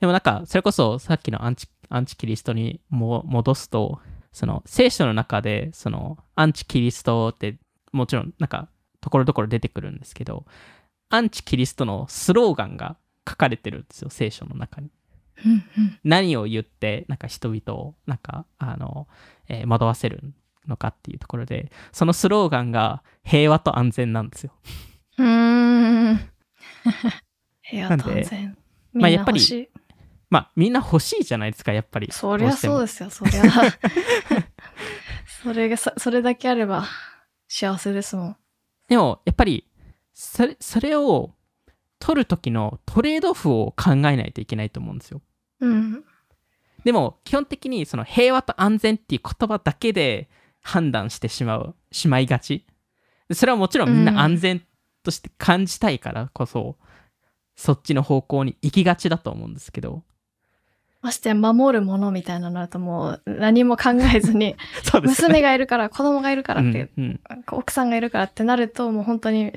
Speaker 2: でもなんかそれこそさっきのアンチアンチキリストにも戻すとその聖書の中でそのアンチキリストってもちろんなんかところどころ出てくるんですけどアンチキリストのスローガンが書かれてるんですよ聖書の中に。何を言ってなんか人々をなんかあの、えー、惑わせるのかっていうところでそのスローガンが平和と安全なんですよ。
Speaker 3: うん 平和と安全。ま
Speaker 2: あやっぱりまあみんな欲しいじゃないですかやっぱりそりゃそうですよそりゃ
Speaker 1: それがそれだけあれば幸せですもんで
Speaker 2: もやっぱりそれそれを取る時のトレードオフを考えないといけないと思うんですようんでも基本的にその平和と安全っていう言葉だけで判断してしまうしまいがちそれはもちろんみんな安全として感じたいからこそ、うん、そっちの方向に行きがちだと思うんですけど
Speaker 1: まして守るものみたいなのだともう何も考えずに、娘がいるから子供がいるからって、奥さんがいるからってなるともう本当に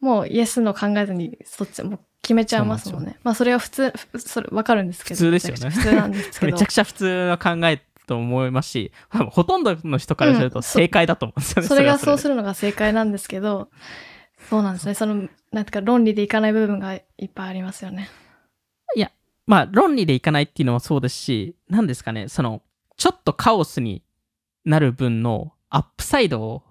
Speaker 1: もうイエスの考えずにそっちも決めちゃいますもんね。まあそれは普通、それわかるんですけど。普通ですよね。普通なんですけど。めちゃく
Speaker 2: ちゃ普通の考えと思いますし、ほとんどの人からすると正解だと思うんですよね。それがそうす
Speaker 1: るのが正解なんですけど、そうなんですね。その、なんていうか論理でいかない部分がいっぱいありますよね。いや、
Speaker 2: まあ、論理でいかないっていうのもそうですし、何ですかね、その、ちょっとカオスになる分のアップサイドを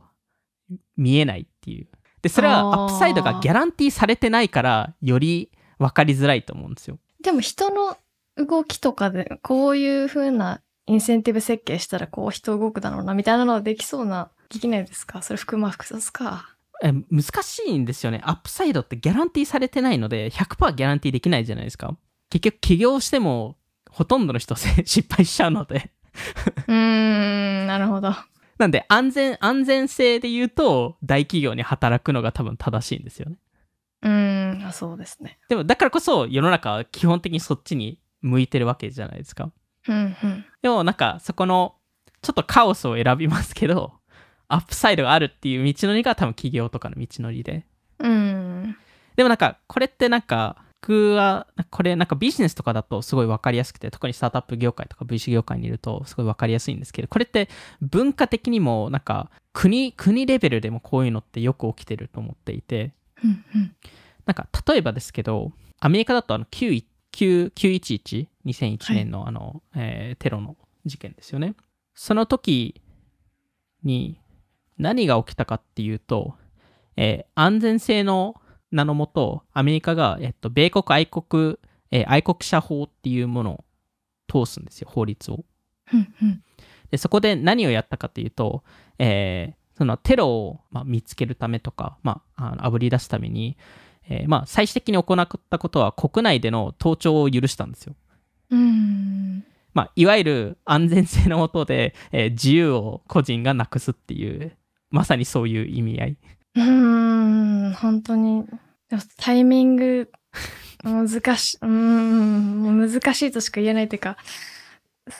Speaker 2: 見えないっていう。で、それはアップサイドがギャランティーされてないから、より分かりづらいと思うんですよ。
Speaker 1: でも人の動きとかで、こういう風なインセンティブ設計したら、こう人動くだろうな、みたいなのはできそうな、できないですかそれ含ま複雑か。
Speaker 2: え難しいんですよね。アップサイドってギャランティーされてないので、100%ギャランティーできないじゃないですか。結局起業してもほとんどの人失敗しちゃうので
Speaker 1: うーん、なるほど。
Speaker 2: なんで安全、安全性で言うと大企業に働くのが多分正しいんですよね。
Speaker 1: うーん、そうですね。
Speaker 2: でもだからこそ世の中は基本的にそっちに向いてるわけじゃないですか。うんうん、でもなんかそこのちょっとカオスを選びますけど アップサイドがあるっていう道のりが多分企業とかの道のりで。
Speaker 3: うん。
Speaker 2: でもなんかこれってなんか僕は、これなんかビジネスとかだとすごい分かりやすくて、特にスタートアップ業界とか VC 業界にいるとすごい分かりやすいんですけど、これって文化的にもなんか国、国レベルでもこういうのってよく起きてると思っていて、なんか例えばですけど、アメリカだとあの9、1 1 2001年のあの、はい、えー、テロの事件ですよね。その時に何が起きたかっていうと、えー、安全性の名のもと、アメリカが、えっと、米国愛国、えー、愛国者法っていうものを通すんですよ、法律を。でそこで何をやったかというと、えー、そのテロを、まあ、見つけるためとか、まあ、あの炙り出すために、えー、まあ、最終的に行ったことは国内での盗聴を許したんですよ。
Speaker 3: うん
Speaker 2: まあ、いわゆる安全性のもとで、えー、自由を個人がなくすっていうまさにそういう意味合い。
Speaker 1: うん、本当に。タイミング、難しい、うん、難しいとしか言えないというか、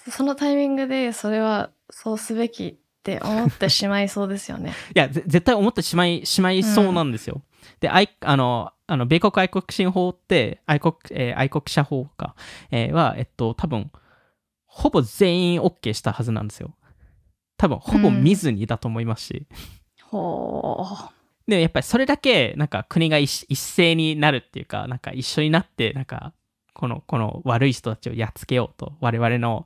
Speaker 1: そのタイミングでそれはそうすべきって思ってしまいそうですよね。
Speaker 2: いや、絶対思ってしまい、しまいそうなんですよ。うん、で、あい、あの、あの、米国愛国心法って、愛国、えー、愛国者法か、えー、は、えっと、多分、ほぼ全員 OK したはずなんですよ。多分、ほぼ見ずにだと思いますし。う
Speaker 1: ん、ほう。
Speaker 2: でもやっぱりそれだけなんか国が一斉になるっていうかなんか一緒になってなんかこのこの悪い人たちをやっつけようと我々の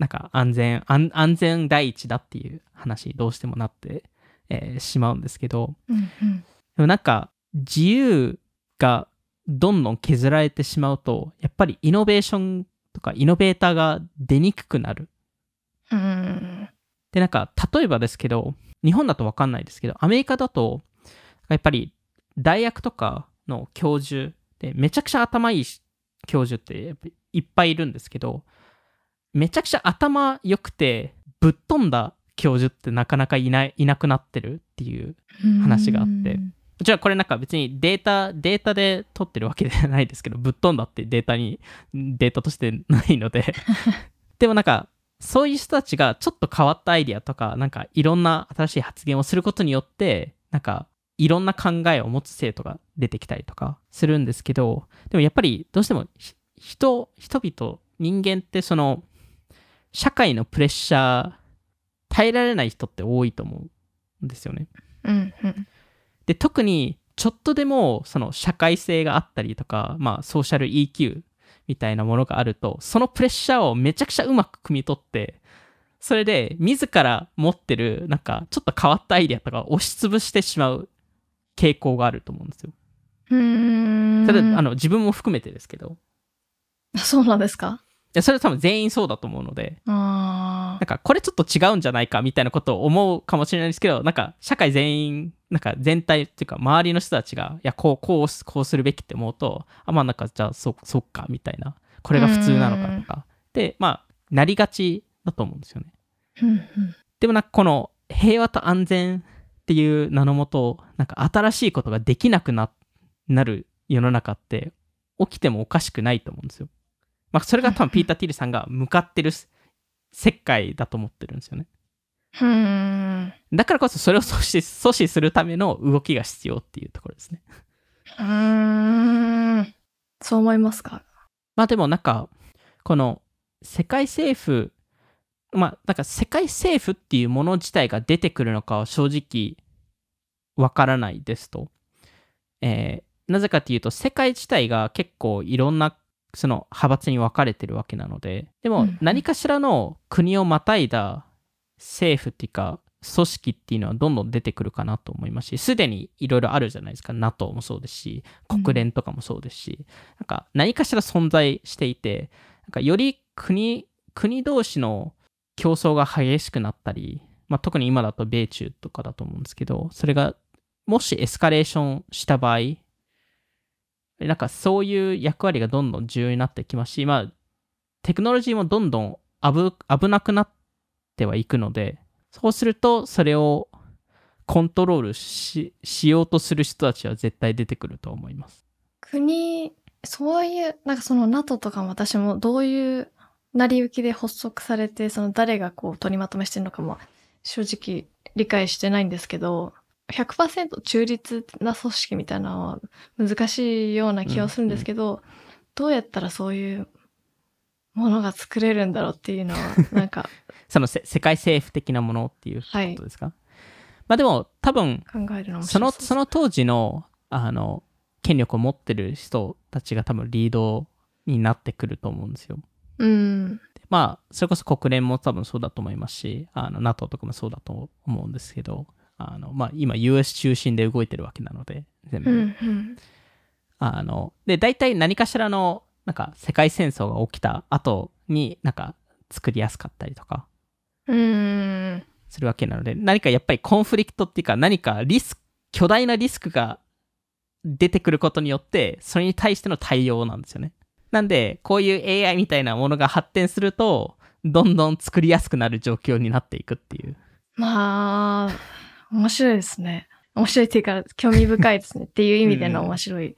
Speaker 2: なんか安全安全第一だっていう話にどうしてもなって、えー、しまうんですけど、うんうん、でもなんか自由がどんどん削られてしまうとやっぱりイノベーションとかイノベーターが出にくくなる。
Speaker 3: うん
Speaker 2: でなんか例えばですけど日本だと分かんないですけどアメリカだとやっぱり大学とかの教授でめちゃくちゃ頭いい教授っていっぱいいるんですけどめちゃくちゃ頭良くてぶっ飛んだ教授ってなかなかいないいなくなってるっていう話があってじゃあこれなんか別にデータデータで取ってるわけではないですけどぶっ飛んだってデータにデータとしてないので でもなんかそういう人たちがちょっと変わったアイディアとかなんかいろんな新しい発言をすることによってなんかいろんな考えを持つ生徒が出てきたりとかするんですけど、でもやっぱりどうしても人、人々、人間ってその、社会のプレッシャー、耐えられない人って多いと思うんですよね。
Speaker 3: うんうん、
Speaker 2: で、特にちょっとでもその社会性があったりとか、まあソーシャル EQ みたいなものがあると、そのプレッシャーをめちゃくちゃうまく汲み取って、それで自ら持ってるなんかちょっと変わったアイデアとかを押しつぶしてしまう傾向があると思うんですよ。
Speaker 1: うんただあの
Speaker 2: 自分も含めてですけど
Speaker 1: そうなんですかい
Speaker 2: やそれは多分全員そうだと思うので
Speaker 1: なん
Speaker 2: かこれちょっと違うんじゃないかみたいなことを思うかもしれないですけどなんか社会全員なんか全体っていうか周りの人たちがいやこうこうこうするべきって思うとあまあなんかじゃあそそっかみたいなこれが普通なのかとかでまあなりがちだと思うんですよね。でもなんかこの平和と安全っていう名のもと、なんか新しいことができなくなる世の中って起きてもおかしくないと思うんですよ。まあ、それが多分ピーター・ティールさんが向かってる世界だと思ってるんですよね。だからこそそれを阻止阻止するための動きが必要っていうところですね。
Speaker 1: うーん。そう思いますか
Speaker 2: まあでもなんか、この世界政府まあ、んか世界政府っていうもの自体が出てくるのかは正直わからないですと。えー、なぜかっていうと、世界自体が結構いろんなその派閥に分かれてるわけなので、でも何かしらの国をまたいだ政府っていうか、組織っていうのはどんどん出てくるかなと思いますし、すでにいろいろあるじゃないですか。NATO もそうですし、国連とかもそうですし、なんか何かしら存在していて、なんかより国、国同士の競争が激しくなったり、まあ、特に今だと米中とかだと思うんですけど、それがもしエスカレーションした場合、なんかそういう役割がどんどん重要になってきますし、まあ、テクノロジーもどんどん危危なくなってはいくので、そうするとそれをコントロールししようとする人たちは絶対出てくると思います。
Speaker 1: 国、そういう、なんかその NATO とかも私もどういう成り行きで発足されて、その誰がこう取りまとめしてるのかも正直理解してないんですけど、100%中立な組織みたいなのは難しいような気はするんですけど、うんうん、どうやったらそういうものが作れるんだろうっていうのは、なんか。
Speaker 2: その世界政府的なものっていうことですか、はい、まあでも多分、その、その当時の、あの、権力を持ってる人たちが多分リードになってくると思うんですよ。うん、まあ、それこそ国連も多分そうだと思いますし、あの NATO とかもそうだと思うんですけど、あのまあ、今、US 中心で動いてるわけなので、全部。うんうん、あので、大体何かしらの、なんか世界戦争が起きた後に、なんか作りやすかったりとか、
Speaker 3: うん
Speaker 2: するわけなので、何かやっぱりコンフリクトっていうか、何かリスク、巨大なリスクが出てくることによって、それに対しての対応なんですよね。なんで、こういう AI みたいなものが発展すると、どんどん作りやすくなる状況になっていくっていう。
Speaker 1: まあ、面白いですね。面白いっていうか、興味深いですねっていう意味での面白い。うん、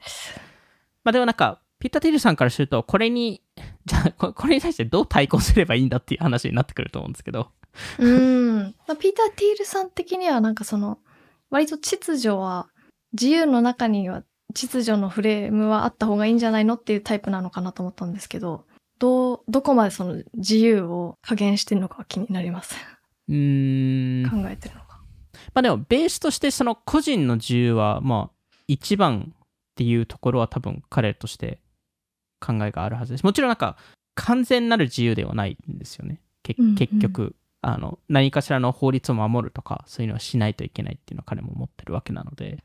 Speaker 2: まあでもなんか、ピッタティルさんからすると、これに、じゃあ、これに対してどう対抗すればいいんだっていう話になってくると思うんですけど。
Speaker 1: うん。まピーター・ティールさん的には、なんかその、割と秩序は自由の中には秩序のフレームはあった方がいいんじゃないのっていうタイプなのかなと思ったんですけど、どう、どこまでその自由を加減してるのか気になります。
Speaker 2: うん。考えてるのか。まあでも、ベースとしてその個人の自由は、まあ、一番っていうところは多分彼として考えがあるはずです。もちろんなんか、完全なる自由ではないんですよね。うんうん、結局、あの、何かしらの法律を守るとか、そういうのはしないといけないっていうのは彼も思ってるわけなので、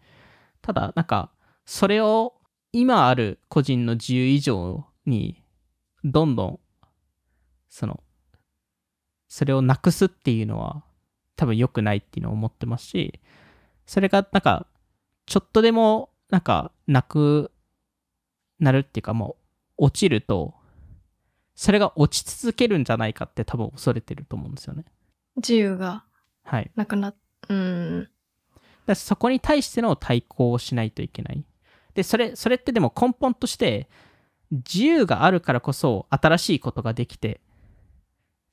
Speaker 2: ただ、なんか、それを今ある個人の自由以上にどんどんそのそれをなくすっていうのは多分良くないっていうのを思ってますしそれがなんかちょっとでもなんかなくなるっていうかもう落ちるとそれが落ち続けるんじゃないかって多分恐れてると思うんですよね。
Speaker 1: 自由が
Speaker 2: なくなっ、はい、うんだそこに対しての対抗をしないといけないで、それ、それってでも根本として、自由があるからこそ新しいことができて、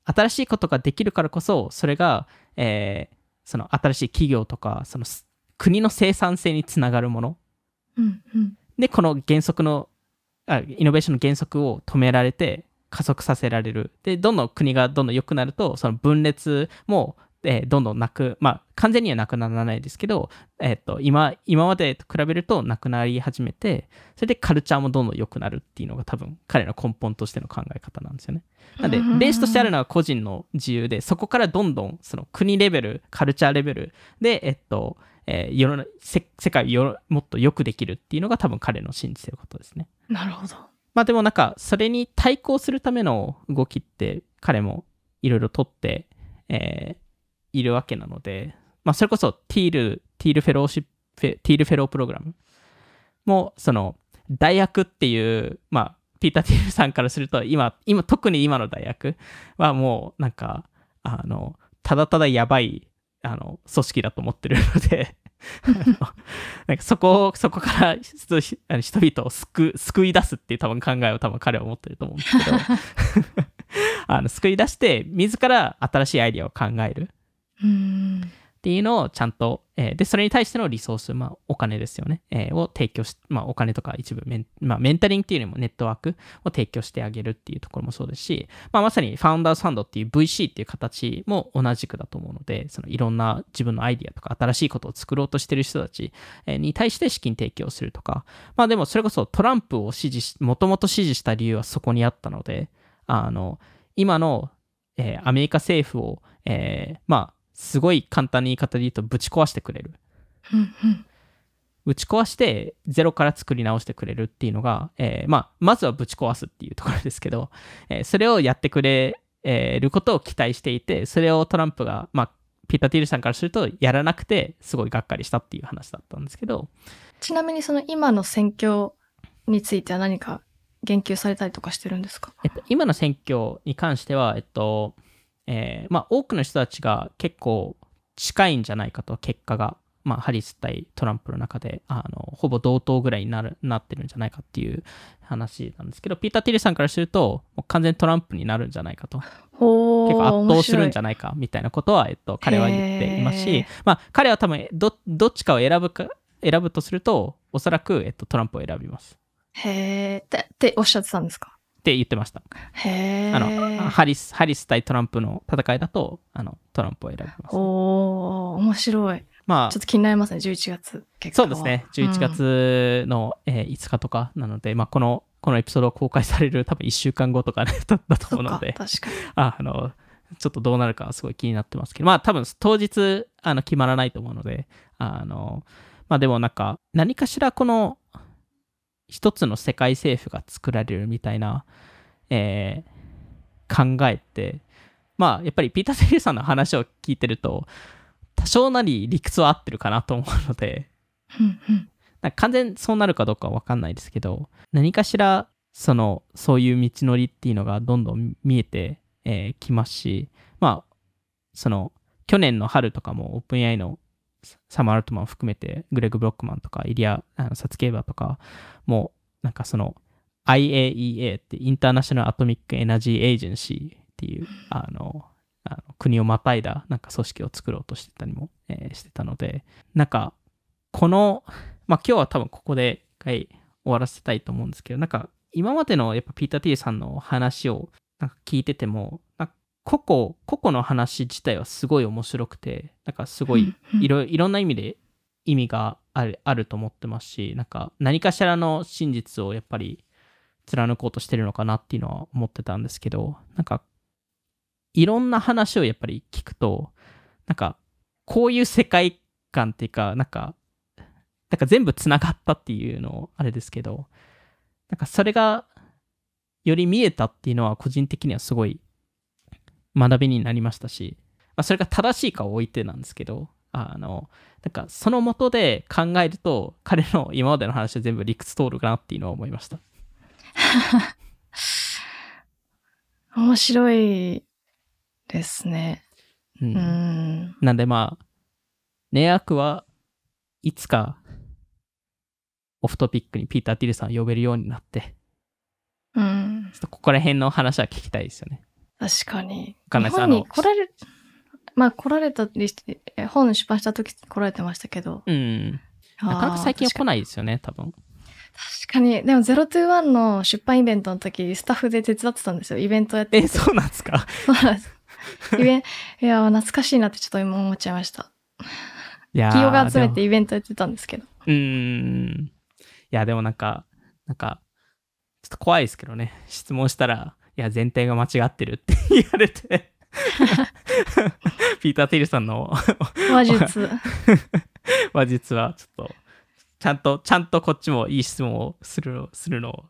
Speaker 2: 新しいことができるからこそ、それが、えー、その新しい企業とか、その国の生産性につながるもの。うんうん、で、この原則のあ、イノベーションの原則を止められて、加速させられる。で、どんどん国がどんどん良くなると、その分裂もえー、どんどんなく、まあ、完全にはなくならないですけど、えっ、ー、と、今、今までと比べるとなくなり始めて、それでカルチャーもどんどん良くなるっていうのが多分彼の根本としての考え方なんですよね。なんで、ー子としてあるのは個人の自由で、そこからどんどんその国レベル、カルチャーレベルで、えっ、ー、と、えー、世の世界をよもっと良くできるっていうのが多分彼の信じてることですね。なるほど。まあでもなんか、それに対抗するための動きって彼もいろいろとって、えー、いるわけなので、まあ、それこそティール、ティールフェローシップ、ティールフェロープログラムも、その、大学っていう、まあ、ピーター・ティールさんからすると、今、今、特に今の大学はもう、なんか、あの、ただただやばい、あの、組織だと思ってるので なんかそこを、そこから人々を救救い出すっていう多分考えを多分彼は持ってると思うんですけど あの、救い出して、自ら新しいアイディアを考える。
Speaker 3: っ
Speaker 2: ていうのをちゃんと、えー、で、それに対してのリソース、まあ、お金ですよね、えー、を提供し、まあ、お金とか一部メン、まあ、メンタリングっていうよりもネットワークを提供してあげるっていうところもそうですし、まあ、まさにファウンダーズファンドっていう VC っていう形も同じくだと思うので、そのいろんな自分のアイディアとか新しいことを作ろうとしてる人たちに対して資金提供するとか、まあでもそれこそトランプを支持し、もともと支持した理由はそこにあったので、あの、今の、えー、アメリカ政府を、えー、まあ、すごい簡単に言い方で言うとぶち壊してくれる。打ち壊してゼロから作り直してくれるっていうのが、えー、まあ、まずはぶち壊すっていうところですけど、えー、それをやってくれ、えー、ることを期待していて、それをトランプが、まあ、ピーター・ティールさんからするとやらなくてすごいがっかりしたっていう話だったんですけ
Speaker 1: どちなみにその今の選挙については何か言及されたりとかしてるんですか、
Speaker 2: えっと、今の選挙に関しては、えっと、えー、まあ、多くの人たちが結構近いんじゃないかと、結果が。まあ、ハリス対トランプの中であのほぼ同等ぐらいになるなってるんじゃないかっていう話なんですけどピーター・ティリさんからするともう完全にトランプになるんじゃないかと結構圧倒するんじゃないかみたいなことは、えっと、彼は言っていますし、まあ、彼は多分どどっちかを選ぶか選ぶとするとおそらく、えっと、トランプを選びます。
Speaker 1: へえっておっしゃってたんですか
Speaker 2: って言ってました。へあのハリスハリス対トランプの戦いだとあのトランプを選びます、
Speaker 1: おお面白い。まあ、ちょっと気になりますね、11月そうですね、11
Speaker 2: 月の、うん、えー、5日とかなので、まあ、このこのエピソード公開される多分1週間後とか、ね、だったと思うので、あのちょっとどうなるかすごい気になってますけど、まあ多分当日あの決まらないと思うので、あのまあでもなんか何かしらこの一つの世界政府が作られるみたいな、えー、考えってまあやっぱりピーター・セリーさんの話を聞いてると多少なり理屈は合ってるかなと思うのでなんか完全そうなるかどうかは分かんないですけど何かしらそのそういう道のりっていうのがどんどん見えてき、えー、ますしまあその去年の春とかもオープン a i のサム・アルトマン含めて、グレグ・ブロックマンとか、イリア・あのサツケーバーとか、もう、なんかその、IAEA ってインターナショナル・アトミック・エナジー・エージェンシーっていう、あの、あの国をまたいだ、なんか組織を作ろうとしてたりも、えー、してたので、なんか、この、まあ今日は多分ここで一回終わらせたいと思うんですけど、なんか、今までのやっぱピーター・ティーさんの話をなんか聞いてても、なんか個々、個々の話自体はすごい面白くて、なんかすごい、いろ、いろんな意味で意味がある、あると思ってますし、なんか何かしらの真実をやっぱり貫こうとしてるのかなっていうのは思ってたんですけど、なんか、いろんな話をやっぱり聞くと、なんか、こういう世界観っていうか、なんか、なんか全部つながったっていうのをあれですけど、なんかそれがより見えたっていうのは個人的にはすごい学びになりましたし、まあ、それが正しいかを置いてなんですけど、あの、なんかそのもとで考えると、彼の今までの話は全部理屈通るかなっていうのは思いました。
Speaker 1: 面白いですね。うん。
Speaker 2: なんでまあ、ネアクはいつかオフトピックにピーター・ティルさんを呼べるようになって、
Speaker 1: うん。ち
Speaker 3: ょっとここ
Speaker 2: ら辺の話は聞きたいですよね。
Speaker 1: 確かに。かな日に来られ、まあ来られたりして、本出版した時来られてましたけど。うん。なかなか最近は来な
Speaker 2: いですよね、多分。
Speaker 1: 確かに。でも、021の出版イベントの時、スタッフで手伝ってたんですよ。イベントやってえ、そうなんですかそうなんです。イベント、いや、懐かしいなってちょっと今思っちゃいました。いや企業が集めてイベントやってたんですけど。
Speaker 3: うん。い
Speaker 2: や、でもなんか、なんか、ちょっと怖いですけどね。質問したら、いや、全体が間違ってるって 言われて ピーター・ティルさんの 話術。話術はちょっと、ちゃんと、ちゃんとこっちもいい質問をするするのを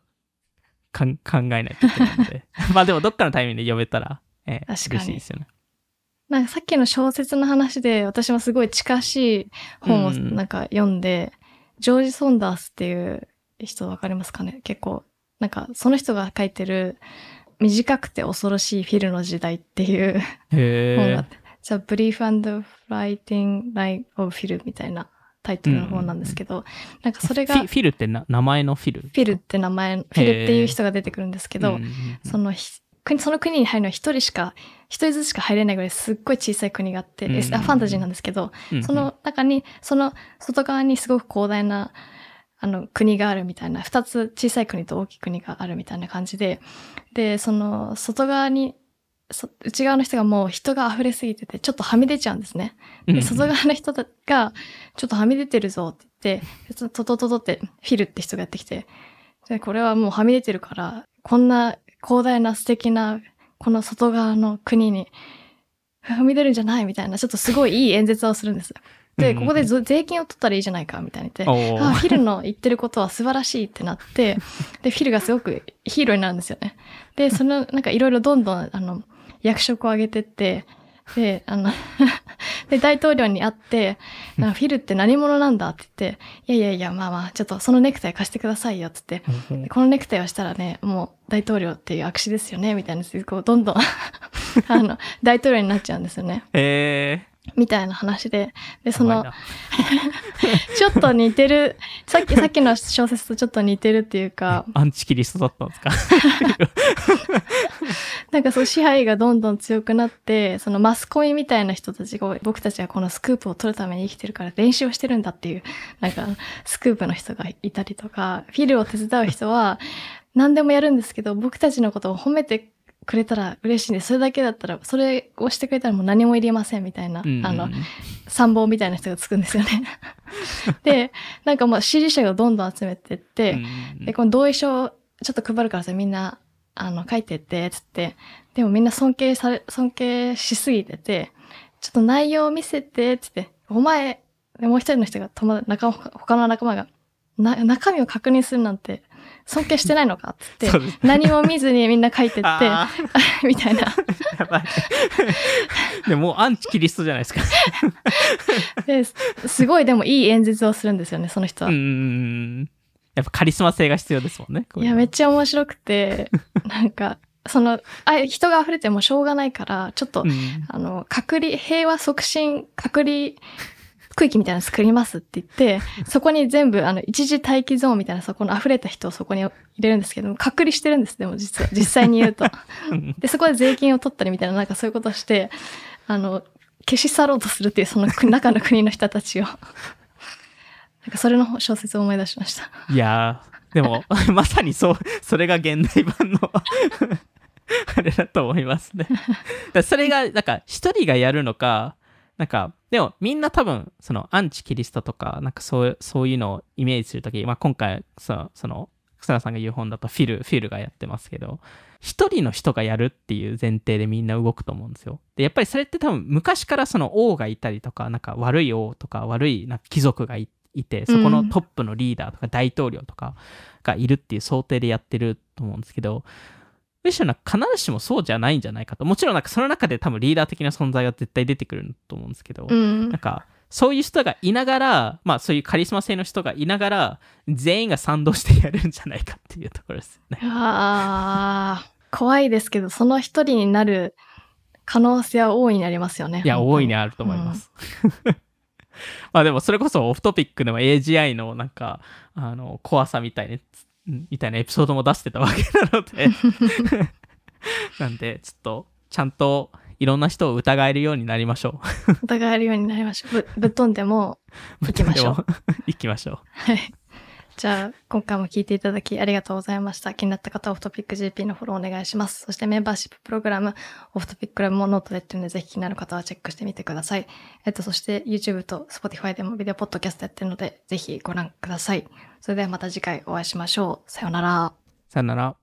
Speaker 2: 考えないといけないので。まあでも、どっかのタイミングで呼べたら、えー、嬉しいですよね。
Speaker 1: なんかさっきの小説の話で私もすごい近しい本をなんか読んで、うん、ジョージ・ソンダースっていう人わかりますかね結構なんかその人が書いてる短くて恐ろしいフィルの時代っていう
Speaker 3: 本があって、
Speaker 1: The Brief and Writing Line of f i l みたいなタイトルの本なんですけど、うん、なんかそれが。フィ
Speaker 2: ルって名前のフィルフ
Speaker 1: ィルって名前、フィルっていう人が出てくるんですけど、そのその国に入るのは一人しか、一人ずつしか入れないぐらいすっごい小さい国があって、うんファンタジーなんですけど、うん、その中に、その外側にすごく広大なあの、国があるみたいな、二つ小さい国と大きい国があるみたいな感じで、で、その、外側に、内側の人がもう人が溢れすぎてて、ちょっとはみ出ちゃうんですね。で、外側の人が、ちょっとはみ出てるぞって言って、トトトトって、フィルって人がやってきて、で、これはもうはみ出てるから、こんな広大な素敵な、この外側の国に、はみ出るんじゃないみたいな、ちょっとすごいいい演説をするんです。で、ここで税金を取ったらいいじゃないか、みたいに言って、ああ、フィルの言ってることは素晴らしいってなって、で、フィルがすごくヒーローになるんですよね。で、その、なんかいろいろどんどん、あの、役職を上げてって、で、あの で、大統領に会って、フィルって何者なんだって言って、いやいやいや、まあまあ、ちょっとそのネクタイ貸してくださいよってって、このネクタイをしたらね、もう大統領っていう握手ですよね、みたいな、こう、どんどん あの、大統領になっちゃうんですよね。
Speaker 2: ええー
Speaker 1: みたいな話で、で、その、ちょっと似てる、さっき、さっきの小説とちょっと似てるっていうか。
Speaker 2: アンチキリストだったんですか
Speaker 1: なんかそう、支配がどんどん強くなって、そのマスコミみたいな人たちが、僕たちはこのスクープを取るために生きてるから練習をしてるんだっていう、なんか、スクープの人がいたりとか、フィルを手伝う人は、何でもやるんですけど、僕たちのことを褒めてくれたら嬉しいんで、それだけだったら、それをしてくれたらもう何もいりませんみたいな、あの、参謀みたいな人がつくんですよね。で、なんかもう支持者がどんどん集めてって、で、この同意書をちょっと配るからさ、みんな、あの、書いてって、つって、でもみんな尊敬され、尊敬しすぎてて、ちょっと内容を見せて、つって、お前、もう一人の人が、友仲他の仲間が、な、中身を確認するなんて、尊敬してないのかっつって、何も見ずにみんな書いてって、みたいな。やばい。で
Speaker 2: もアンチキリストじゃないで
Speaker 1: すかですすごいでもいい演説をするんですよね、その人は。うん。やっぱカリスマ性が必要ですもんね。いや、めっちゃ面白くて、なんか、そのあ人が溢れてもしょうがないからちょっと、うん、あの隔離平和促進隔離区域みたいなの作りますって言って、そこに全部、あの、一時待機ゾーンみたいな、そこの溢れた人をそこに入れるんですけど、隔離してるんです、でも実は、実際に言うと。で、そこで税金を取ったりみたいな、なんかそういうことをして、あの、消し去ろうとするっていう、その中の国の人たちを。なんかそれの小説を思い出しました。
Speaker 2: いやー、でも、まさにそう、それが現代版の あれだと思いますね。だそれが、なんか、一人がやるのか、なんか、でもみんな多分そのアンチキリストとかなんかそうそういうのをイメージするとき、まあ、今回そその草田さんが言う本だとフィルフィルがやってますけど一人の人がやるっていう前提でみんな動くと思うんですよでやっぱりそれって多分昔からその王がいたりとかなんか悪い王とか悪いなんか貴族がいてそこのトップのリーダーとか大統領とかがいるっていう想定でやってると思うんですけど、うんむしろな必ずしもそうじゃないんじゃないかと。もちろんなんかその中で多分リーダー的な存在が絶対出てくると思うんですけど、うん、なんかそういう人がいながら、まあそういうカリスマ性の人がいながら、全員が賛同してやるんじゃないかっていうところです
Speaker 1: よね。怖いですけど、その一人になる可能性は大いにありますよね。いや、
Speaker 2: 大いにあると思いま
Speaker 1: す。
Speaker 3: うん
Speaker 2: まあでもそれこそオフトピックでも AGI のなんかあの怖さみたいにみたいなエピソードも出してたわけなので なんでちょっとちゃんといろんな人を疑えるようになりましょ
Speaker 1: う疑えるようになりましょうぶ ぶっ飛んでも行きましょう 行きましょうはいじゃあ、今回も聞いていただきありがとうございました。気になった方はオフトピック GP のフォローお願いします。そしてメンバーシッププログラム、オフトピックラブもノートでっていうので、ぜひ気になる方はチェックしてみてください。えっと、そして YouTube と Spotify でもビデオポッドキャストやってるので、ぜひご覧ください。それではまた次回お会いしましょう。さよなら。
Speaker 2: さよなら。